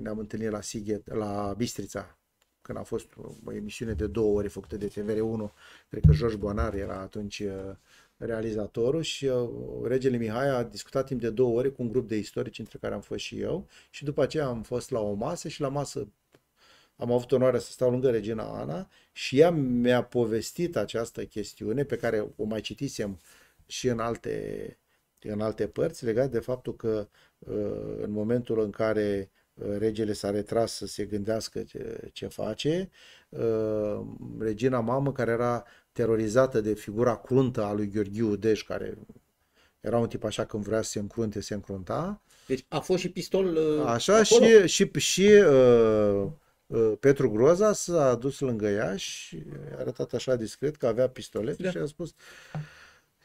ne-am întâlnit la, Sighet, la Bistrița, când a fost uh, o emisiune de două ore făcută de TVR1. Cred că George Bonar era atunci realizatorul și regele Mihai a discutat timp de două ore cu un grup de istorici, între care am fost și eu, și după aceea am fost la o masă și la masă am avut onoarea să stau lângă regina Ana și ea mi-a povestit această chestiune pe care o mai citisem uh, și în alte, în alte părți, legat de faptul că uh, în momentul în care uh, regele s-a retras să se gândească ce, ce face, uh, regina mamă, care era terorizată de figura cruntă a lui Gheorghiu Deș, care era un tip așa când vrea să se încrunte, se încrunta. Deci a fost și pistol Așa acolo. și, și, și uh, uh, Petru Groza s-a dus lângă ea și a arătat așa discret că avea pistolet da. și a spus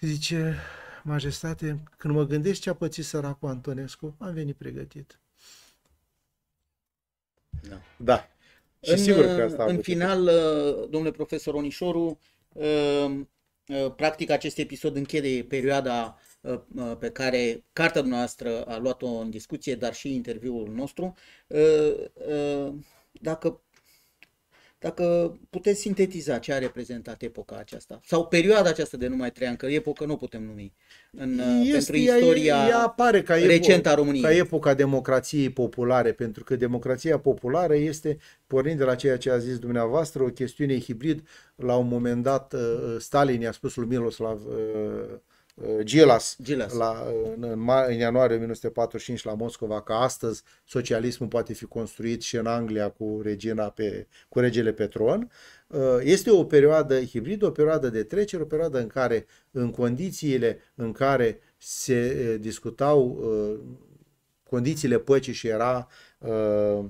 Zice, majestate, când mă gândesc ce a pățit săracul Antonescu, am venit pregătit. Da. da. Și în, sigur că asta În final, putut. Uh, domnule profesor Onișoru, uh, uh, practic acest episod închide perioada pe care cartea noastră a luat-o în discuție, dar și interviul nostru. Dacă dacă puteți sintetiza ce a reprezentat epoca aceasta sau perioada aceasta de numai trei ani, că epoca nu putem numi în, uh, este, pentru istoria ea, ea apare ca recentă a României. Ca epoca democrației populare, pentru că democrația populară este, pornind de la ceea ce a zis dumneavoastră, o chestiune hibrid. La un moment dat, uh, Stalin i-a spus lui uh, Uh, Gilas, Gilas. La, în, în, în ianuarie 1945 la Moscova că astăzi socialismul poate fi construit și în Anglia cu regina pe, cu regele pe tron. Uh, este o perioadă hibridă, o perioadă de trecere, o perioadă în care în condițiile în care se uh, discutau condițiile păcii și era uh,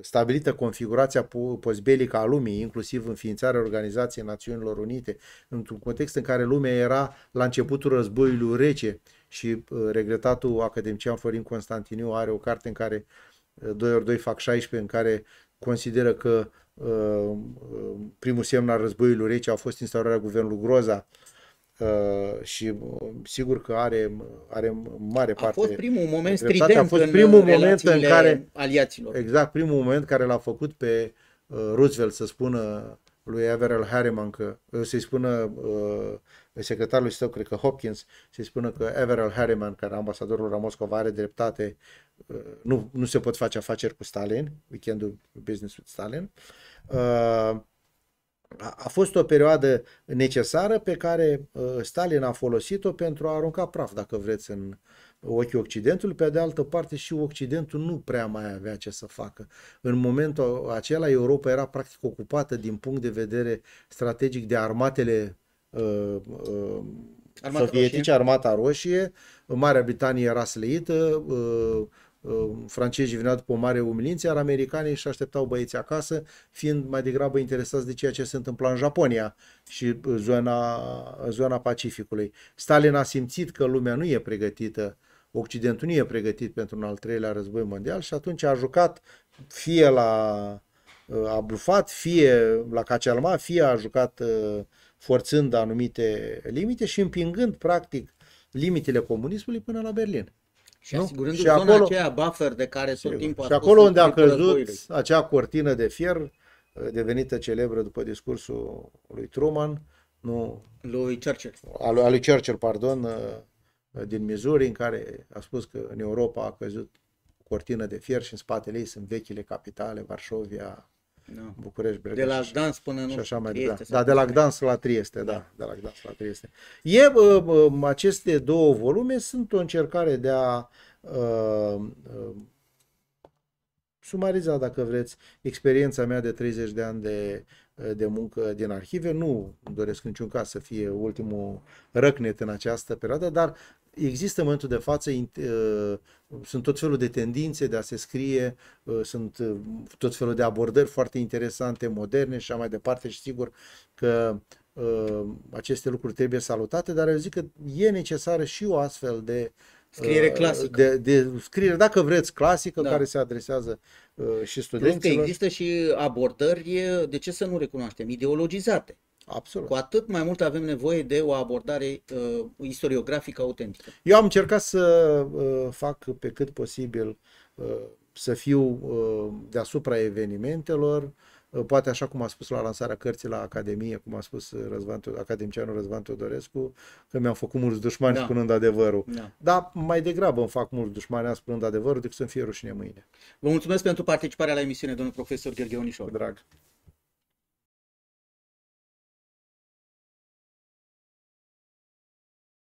stabilită configurația postbelică a lumii, inclusiv înființarea Organizației Națiunilor Unite, într-un context în care lumea era la începutul războiului rece și uh, regretatul academician Florin Constantiniu are o carte în care 2 uh, ori 2 fac 16, în care consideră că uh, primul semn al războiului rece a fost instaurarea guvernului Groza, Uh, și uh, sigur că are, are mare parte. A fost primul moment strident a fost primul în moment în care aliaților. Exact, primul moment care l-a făcut pe uh, Roosevelt să spună lui Averell Harriman că să-i spună secretarul său, cred că Hopkins, să-i spună că Averell Harriman, care ambasadorul la Moscova, are dreptate, nu, nu se pot face afaceri cu Stalin, weekendul business with Stalin. Uh, a, fost o perioadă necesară pe care uh, Stalin a folosit-o pentru a arunca praf, dacă vreți, în ochii Occidentului. Pe de altă parte, și Occidentul nu prea mai avea ce să facă. În momentul acela, Europa era practic ocupată din punct de vedere strategic de armatele uh, uh, armata sovietice, roșie. armata roșie, Marea Britanie era sleită, uh, Uh, francezii veneau după o mare umilință, iar americanii își așteptau băieții acasă, fiind mai degrabă interesați de ceea ce se întâmpla în Japonia și uh, zona, uh, zona Pacificului. Stalin a simțit că lumea nu e pregătită, Occidentul nu e pregătit pentru un al treilea război mondial și atunci a jucat fie la a blufat, fie la Cacealma, fie a jucat forțând anumite limite și împingând practic limitele comunismului până la Berlin. Și asigurându-și zona acolo, aceea buffer de care tot timpul Și acolo unde a căzut războiului. acea cortină de fier, uh, devenită celebră după discursul lui Truman, nu, lui Churchill. Al, al lui Churchill, pardon, uh, din Missouri, în care a spus că în Europa a căzut cortină de fier și în spatele ei sunt vechile capitale, Varșovia, da. București, Bredeș. De la Gdansk până nu și așa mai departe. Da, de la Gdansk la Trieste, da, da. de la Gdansk la Trieste. E, aceste două volume sunt o încercare de a uh, uh, sumariza, dacă vreți, experiența mea de 30 de ani de, uh, de muncă din arhive. Nu doresc în niciun caz să fie ultimul răcnet în această perioadă, dar Există în momentul de față, uh, sunt tot felul de tendințe de a se scrie, uh, sunt uh, tot felul de abordări foarte interesante, moderne și așa mai departe și sigur că aceste lucruri trebuie salutate, dar eu zic că e necesară și o astfel de Scriere clasică. De, de scriere, dacă vreți, clasică, da. care se adresează uh, și studenților. Plus că există și abordări, de ce să nu recunoaștem, ideologizate. Absolut. Cu atât mai mult avem nevoie de o abordare uh, istoriografică autentică. Eu am încercat să uh, fac pe cât posibil uh, să fiu uh, deasupra evenimentelor, uh, poate așa cum a spus la lansarea cărții la Academie, cum a spus Răzvan, academicianul Răzvan Teodorescu, că mi-am făcut mulți dușmani da. spunând adevărul. Da. Dar mai degrabă îmi fac mulți dușmani spunând adevărul decât să-mi fie rușine mâine. Vă mulțumesc pentru participarea la emisiune, domnul profesor Gheorghe Onișor. Drag.